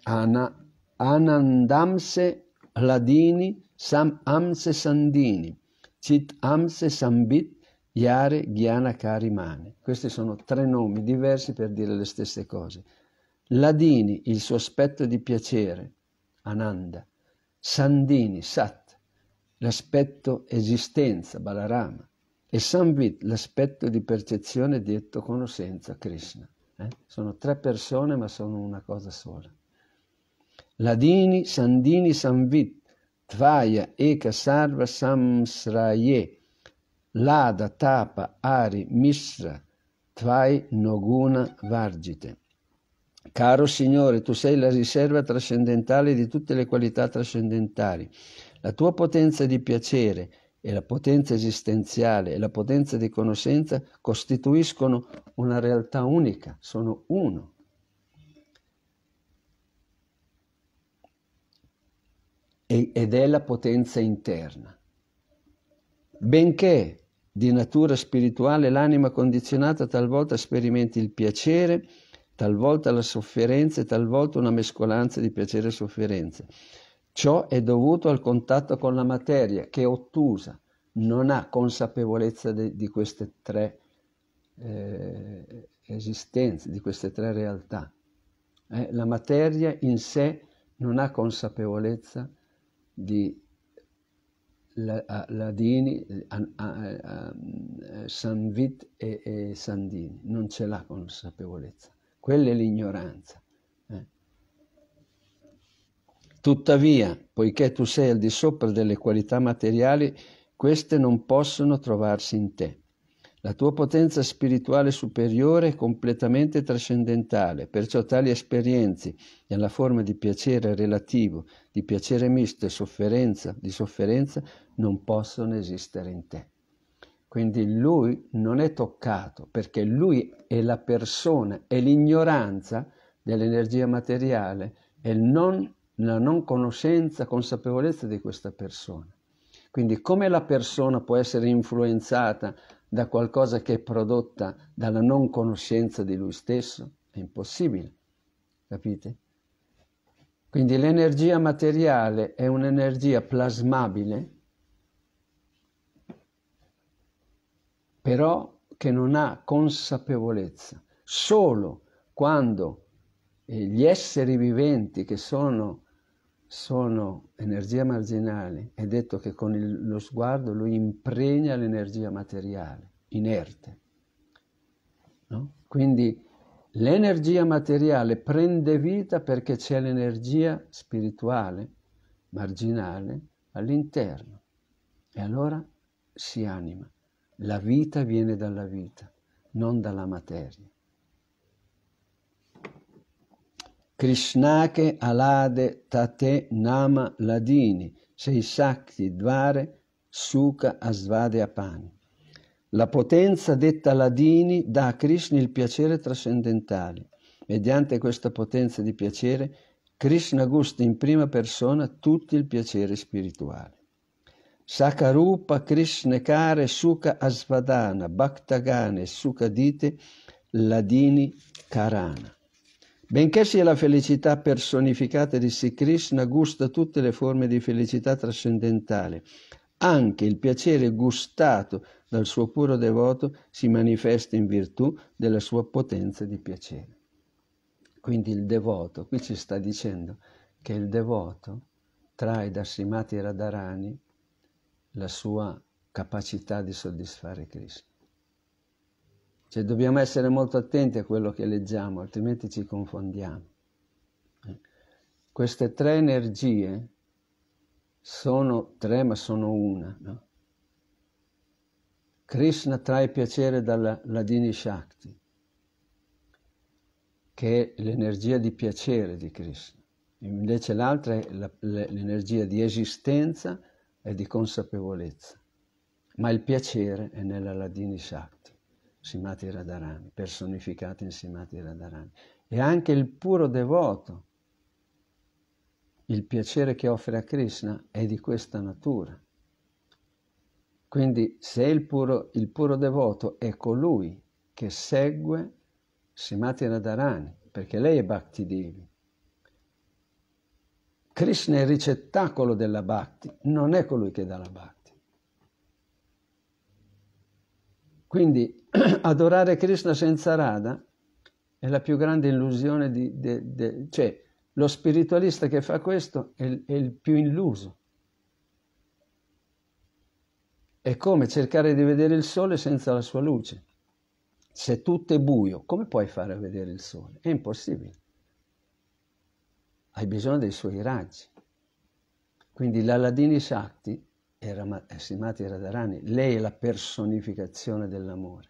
Ana, Anandamse Ladini Sam Amse Sandini Chit Amse Sambit Yare Ghiana Karimane. Questi sono tre nomi diversi per dire le stesse cose. Ladini, il suo aspetto di piacere, Ananda. Sandini, Sat, l'aspetto esistenza, Balarama, e Samvit, l'aspetto di percezione detto conoscenza, Krishna. Eh? Sono tre persone ma sono una cosa sola. Ladini, Sandini, Samvit, Tvaya, Eka, Sarva, Samsraye, Lada, Tapa, Ari, Misra, Tvai, Noguna, Vargite. Caro Signore, tu sei la riserva trascendentale di tutte le qualità trascendentali. La tua potenza di piacere e la potenza esistenziale e la potenza di conoscenza costituiscono una realtà unica, sono uno. ed è la potenza interna. Benché di natura spirituale l'anima condizionata talvolta sperimenti il piacere, talvolta la sofferenza e talvolta una mescolanza di piacere e sofferenza. Ciò è dovuto al contatto con la materia che è ottusa, non ha consapevolezza de, di queste tre eh, esistenze, di queste tre realtà. Eh, la materia in sé non ha consapevolezza di Ladini, Sanvit e, e Sandini, non ce l'ha consapevolezza. Quella è l'ignoranza. Tuttavia, poiché tu sei al di sopra delle qualità materiali, queste non possono trovarsi in te. La tua potenza spirituale superiore è completamente trascendentale, perciò tali esperienze, nella forma di piacere relativo, di piacere misto e sofferenza, di sofferenza, non possono esistere in te. Quindi lui non è toccato perché lui è la persona, è l'ignoranza dell'energia materiale, è il non nella non conoscenza, consapevolezza di questa persona. Quindi come la persona può essere influenzata da qualcosa che è prodotta dalla non conoscenza di lui stesso? È impossibile, capite? Quindi l'energia materiale è un'energia plasmabile, però che non ha consapevolezza. Solo quando eh, gli esseri viventi che sono sono energia marginale, è detto che con il, lo sguardo lui impregna l'energia materiale, inerte. No? Quindi l'energia materiale prende vita perché c'è l'energia spirituale, marginale, all'interno. E allora si anima. La vita viene dalla vita, non dalla materia. Krishnake alade tate nama ladini, sei sakti dvare suka asvade apani. La potenza detta ladini dà a Krishna il piacere trascendentale. Mediante questa potenza di piacere, Krishna gusta in prima persona tutto il piacere spirituale. Sakarupa Krishnekare suka Asvadana Bhaktagane suka dite Ladini Karana. Benché sia la felicità personificata di Sri Krishna, gusta tutte le forme di felicità trascendentale. Anche il piacere gustato dal suo puro devoto si manifesta in virtù della sua potenza di piacere. Quindi il devoto, qui ci sta dicendo che il devoto trae da Srimati Radharani la sua capacità di soddisfare Krishna. Cioè dobbiamo essere molto attenti a quello che leggiamo, altrimenti ci confondiamo. Eh, queste tre energie sono tre, ma sono una. No? Krishna trae piacere dalla Ladini Shakti, che è l'energia di piacere di Krishna. Invece l'altra è la, l'energia di esistenza e di consapevolezza. Ma il piacere è nella Ladini Shakti. Simati Radharani, personificata in Simati Radharani. E anche il puro devoto, il piacere che offre a Krishna è di questa natura. Quindi se il puro, il puro devoto è colui che segue Simati Radharani, perché lei è Bhakti Devi, Krishna è il ricettacolo della Bhakti, non è colui che dà la Bhakti. Quindi adorare Krishna senza Radha è la più grande illusione di... De, de, cioè, lo spiritualista che fa questo è, è il più illuso. È come cercare di vedere il sole senza la sua luce. Se tutto è buio, come puoi fare a vedere il sole? È impossibile. Hai bisogno dei suoi raggi. Quindi l'Aladini Shakti era eh, Simati Radharani, lei è la personificazione dell'amore.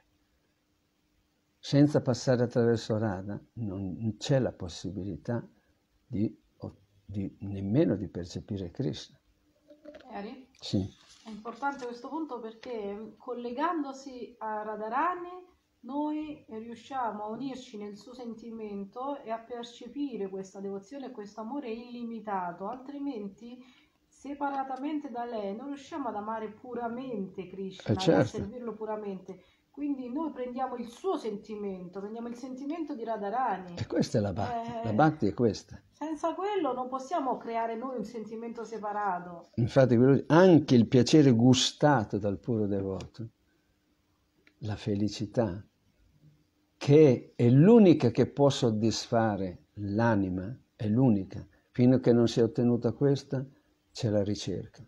Senza passare attraverso Radha non c'è la possibilità di, di, nemmeno di percepire Krishna. Ari? Sì. È importante questo punto perché mm, collegandosi a Radharani noi riusciamo a unirci nel suo sentimento e a percepire questa devozione e questo amore illimitato, altrimenti separatamente da lei non riusciamo ad amare puramente Krishna, eh certo. a servirlo puramente. Quindi noi prendiamo il suo sentimento, prendiamo il sentimento di Radharani. E questa è la Bhakti, eh, la Bhakti è questa. Senza quello non possiamo creare noi un sentimento separato. Infatti anche il piacere gustato dal puro devoto, la felicità, che è l'unica che può soddisfare l'anima, è l'unica. Fino a che non sia ottenuta questa, c'è la ricerca.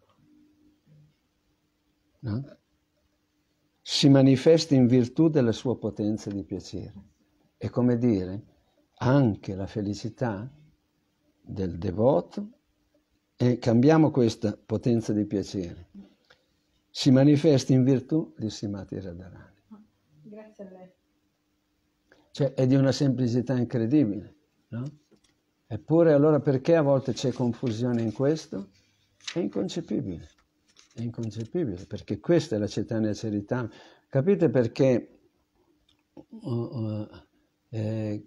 No? Si manifesta in virtù della sua potenza di piacere. È come dire, anche la felicità del devoto e cambiamo questa potenza di piacere. Si manifesta in virtù di Simati Radharani. Grazie a lei. Cioè è di una semplicità incredibile, no? Eppure allora perché a volte c'è confusione in questo? È inconcepibile, è inconcepibile, perché questa è la cetania cerità. Capite perché uh, uh, eh,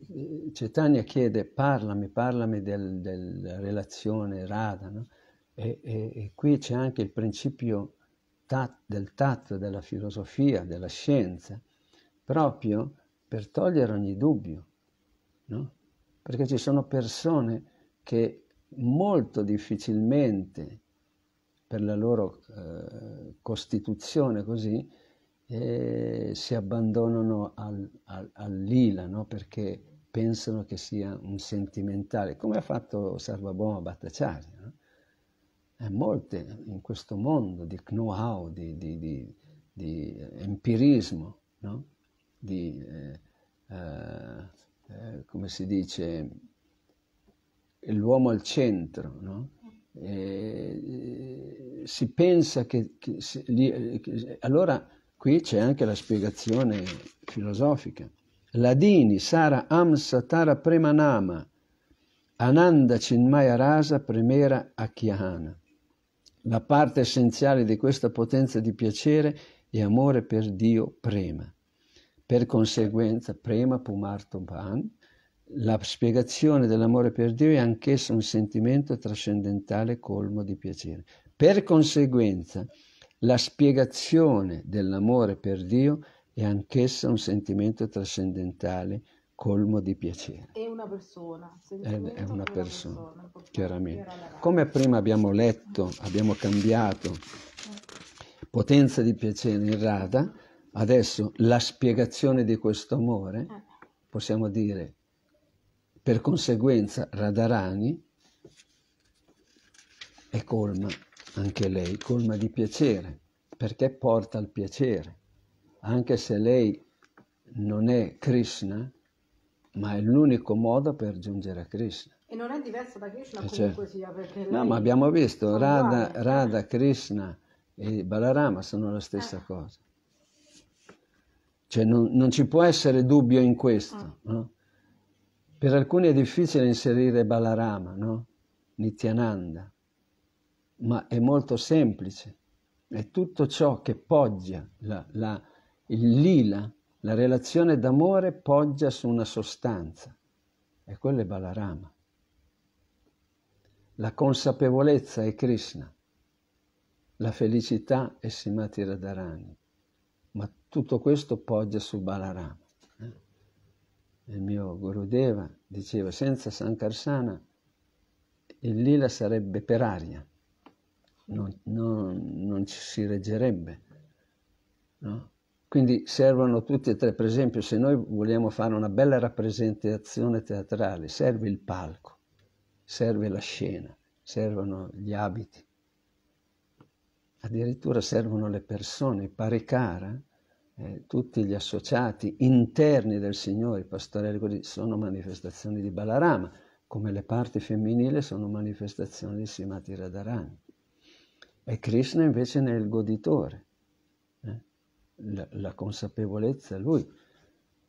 Cetania chiede parlami, parlami del, della relazione rada, no? e, e, e, qui c'è anche il principio tat, del tatto, della filosofia, della scienza, proprio per togliere ogni dubbio, no? perché ci sono persone che molto difficilmente per la loro eh, costituzione così, eh, si abbandonano al, al, all'ila, no? perché pensano che sia un sentimentale, come ha fatto Sarvabhauma Bhattacharya. No? Eh, molte in questo mondo di know-how, di, di, di, di empirismo, no? di, eh, eh, eh, come si dice, l'uomo al centro, no? Eh, eh, si pensa che, che, si, li, eh, che, allora qui c'è anche la spiegazione filosofica. Ladini Sara Amsa Premanama Ananda Chinmaya Rasa Premera Akyahana. La parte essenziale di questa potenza di piacere è amore per Dio Prema. Per conseguenza, Prema Pumarto Bhan la spiegazione dell'amore per Dio è anch'essa un sentimento trascendentale colmo di piacere. Per conseguenza, la spiegazione dell'amore per Dio è anch'essa un sentimento trascendentale colmo di piacere. È una persona. È, è, una, una persona, persona, chiaramente. Come prima abbiamo letto, abbiamo cambiato potenza di piacere in rada, adesso la spiegazione di questo amore, eh. possiamo dire per conseguenza Radarani è colma, anche lei, colma di piacere, perché porta al piacere. Anche se lei non è Krishna, ma è l'unico modo per giungere a Krishna. E non è diverso da Krishna eh comunque certo. sia, perché No, ma abbiamo visto, Radha, Radha, Krishna e Balarama sono la stessa eh. cosa. Cioè non, non, ci può essere dubbio in questo, eh. no? Per alcuni è difficile inserire Balarama, no? Nityananda, ma è molto semplice. È tutto ciò che poggia, la, la, il lila, la relazione d'amore poggia su una sostanza, e quello è Balarama. La consapevolezza è Krishna, la felicità è Simati Radharani, ma tutto questo poggia su Balarama il mio Gurudeva, diceva senza Sankarsana il lila sarebbe per aria, non, non, non ci si reggerebbe. No? Quindi servono tutti e tre, per esempio se noi vogliamo fare una bella rappresentazione teatrale, serve il palco, serve la scena, servono gli abiti, addirittura servono le persone, pare cara eh, tutti gli associati interni del Signore, pastorelli, così, sono manifestazioni di Balarama, come le parti femminili sono manifestazioni di Simati Radharani. E Krishna invece ne è il goditore, eh? la, la, consapevolezza lui.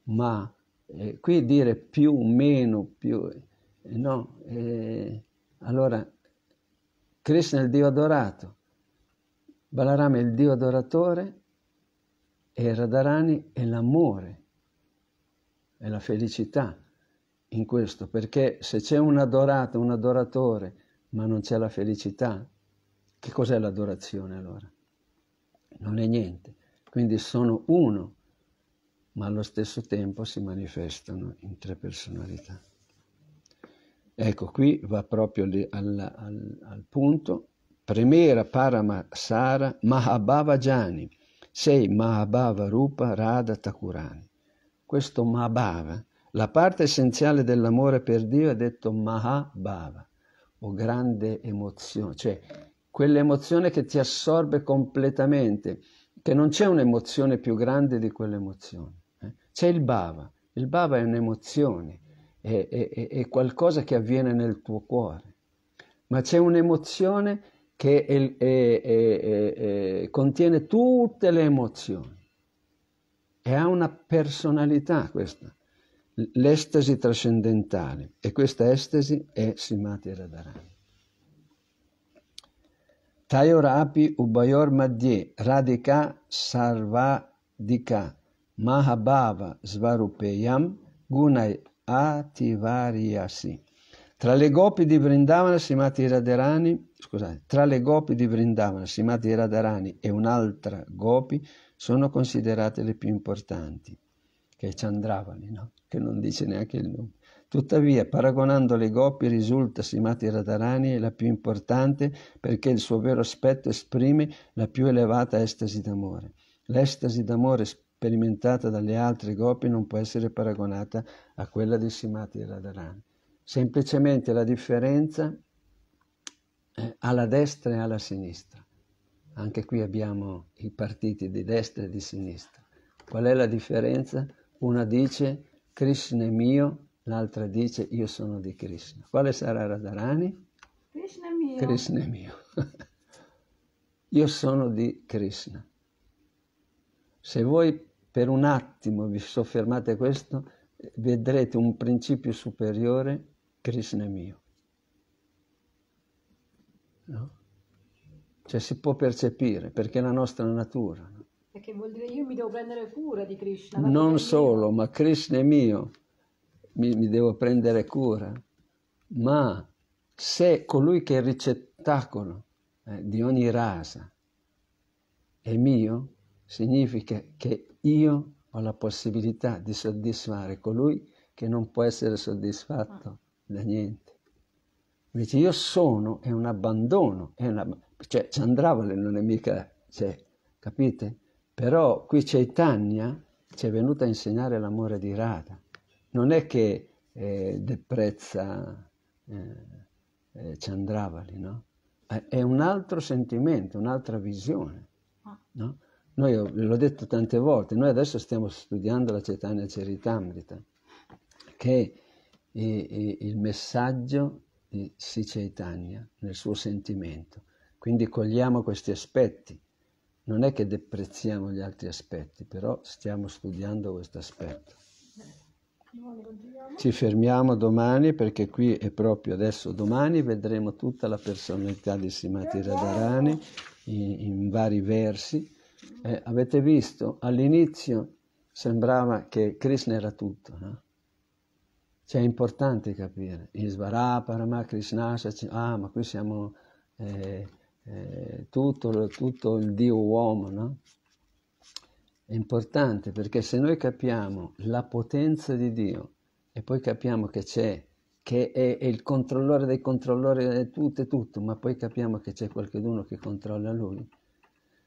Ma eh, qui dire più, meno, più... Eh, no, eh, allora Krishna è il Dio adorato, Balarama è il Dio adoratore e Radharani è l'amore, è la felicità in questo, perché se c'è un adorato, un adoratore, ma non c'è la felicità, che cos'è l'adorazione allora? Non è niente. Quindi sono uno, ma allo stesso tempo si manifestano in tre personalità. Ecco, qui va proprio al, al, al punto. Premera Paramasara Mahabhava Jani sei Mahabhava Rupa Radha Thakurani. Questo Mahabhava, la parte essenziale dell'amore per Dio è detto Mahabhava, o grande emozione, cioè quell'emozione che ti assorbe completamente, che non c'è un'emozione più grande di quell'emozione. Eh? C'è il Bhava, il Bhava è un'emozione, è, è, è qualcosa che avviene nel tuo cuore, ma c'è un'emozione che che è, è, è, contiene tutte le emozioni e ha una personalità questa, l'estasi trascendentale e questa estasi è Simati Radharani. Tayor api ubayor madhye radika sarvadika mahabhava svarupeyam gunai ativariasi. Tra le gopi di Vrindavana, Simati Radharani, scusate, tra le gopi di Vrindavana, Simati Radharani e un'altra gopi sono considerate le più importanti, che è Chandravani, no? che non dice neanche il nome. Tuttavia, paragonando le gopi, risulta Simati Radharani la più importante perché il suo vero aspetto esprime la più elevata estasi d'amore. L'estasi d'amore sperimentata dalle altre gopi non può essere paragonata a quella di Simati Radharani semplicemente la differenza alla destra e alla sinistra. Anche qui abbiamo i partiti di destra e di sinistra. Qual è la differenza? Una dice Krishna è mio, l'altra dice io sono di Krishna. Quale sarà Radharani? Krishna è mio. Krishna è mio. io sono di Krishna. Se voi per un attimo vi soffermate questo, vedrete un principio superiore Krishna è mio. No? Cioè si può percepire perché è la nostra natura. No? Perché vuol dire io mi devo prendere cura di Krishna. Non solo, ma Krishna è mio, mi, mi devo prendere cura. Ma se colui che è il ricettacolo eh, di ogni rasa è mio, significa che io ho la possibilità di soddisfare colui che non può essere soddisfatto da niente. Invece io sono è un abbandono, è una, cioè Chandravale non è mica, cioè, capite? Però qui Chaitanya ci è venuta a insegnare l'amore di Rada. Non è che eh, deprezza eh, eh, Chandravali, no? Eh, è un altro sentimento, un'altra visione, ah. no? Noi, l'ho detto tante volte, noi adesso stiamo studiando la Chaitanya Ceritamrita, che è e, e il messaggio di Sicaitanya nel suo sentimento. Quindi cogliamo questi aspetti. Non è che deprezziamo gli altri aspetti, però stiamo studiando questo aspetto. Ci fermiamo domani perché qui è proprio adesso domani vedremo tutta la personalità di Simati Radharani in, in vari versi. Eh, avete visto, all'inizio sembrava che Krishna era tutto, no? Eh? Cioè è importante capire, Isvara Paramakrishna, ah ma qui siamo eh, eh, tutto, tutto, il Dio uomo, no? È importante perché se noi capiamo la potenza di Dio e poi capiamo che c'è, che è, è il controllore dei controllori di tutto e tutto, ma poi capiamo che c'è qualcuno che controlla lui,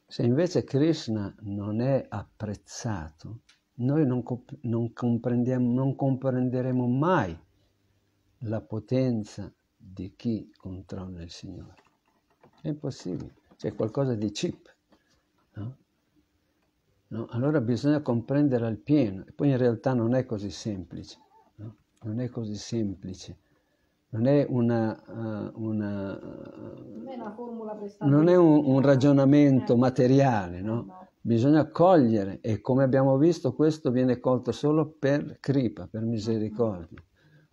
se invece Krishna non è apprezzato, noi non, comp- non, non comprenderemo mai la potenza di chi controlla il Signore. È impossibile, c'è qualcosa di cheap. No? No? Allora bisogna comprendere al pieno, e poi in realtà non è così semplice, no? non è così semplice. Non è una, uh, una, uh, non è, non è un, un, ragionamento materiale, no? Bisogna cogliere e come abbiamo visto questo viene colto solo per cripa, per misericordia.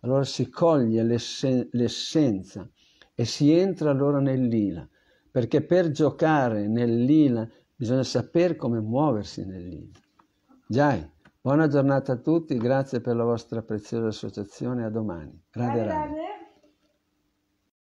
Allora si coglie l'esse- l'essenza e si entra allora nell'ila, perché per giocare nell'ila bisogna sapere come muoversi nell'ila. Giai, buona giornata a tutti, grazie per la vostra preziosa associazione, a domani. Rade, rade.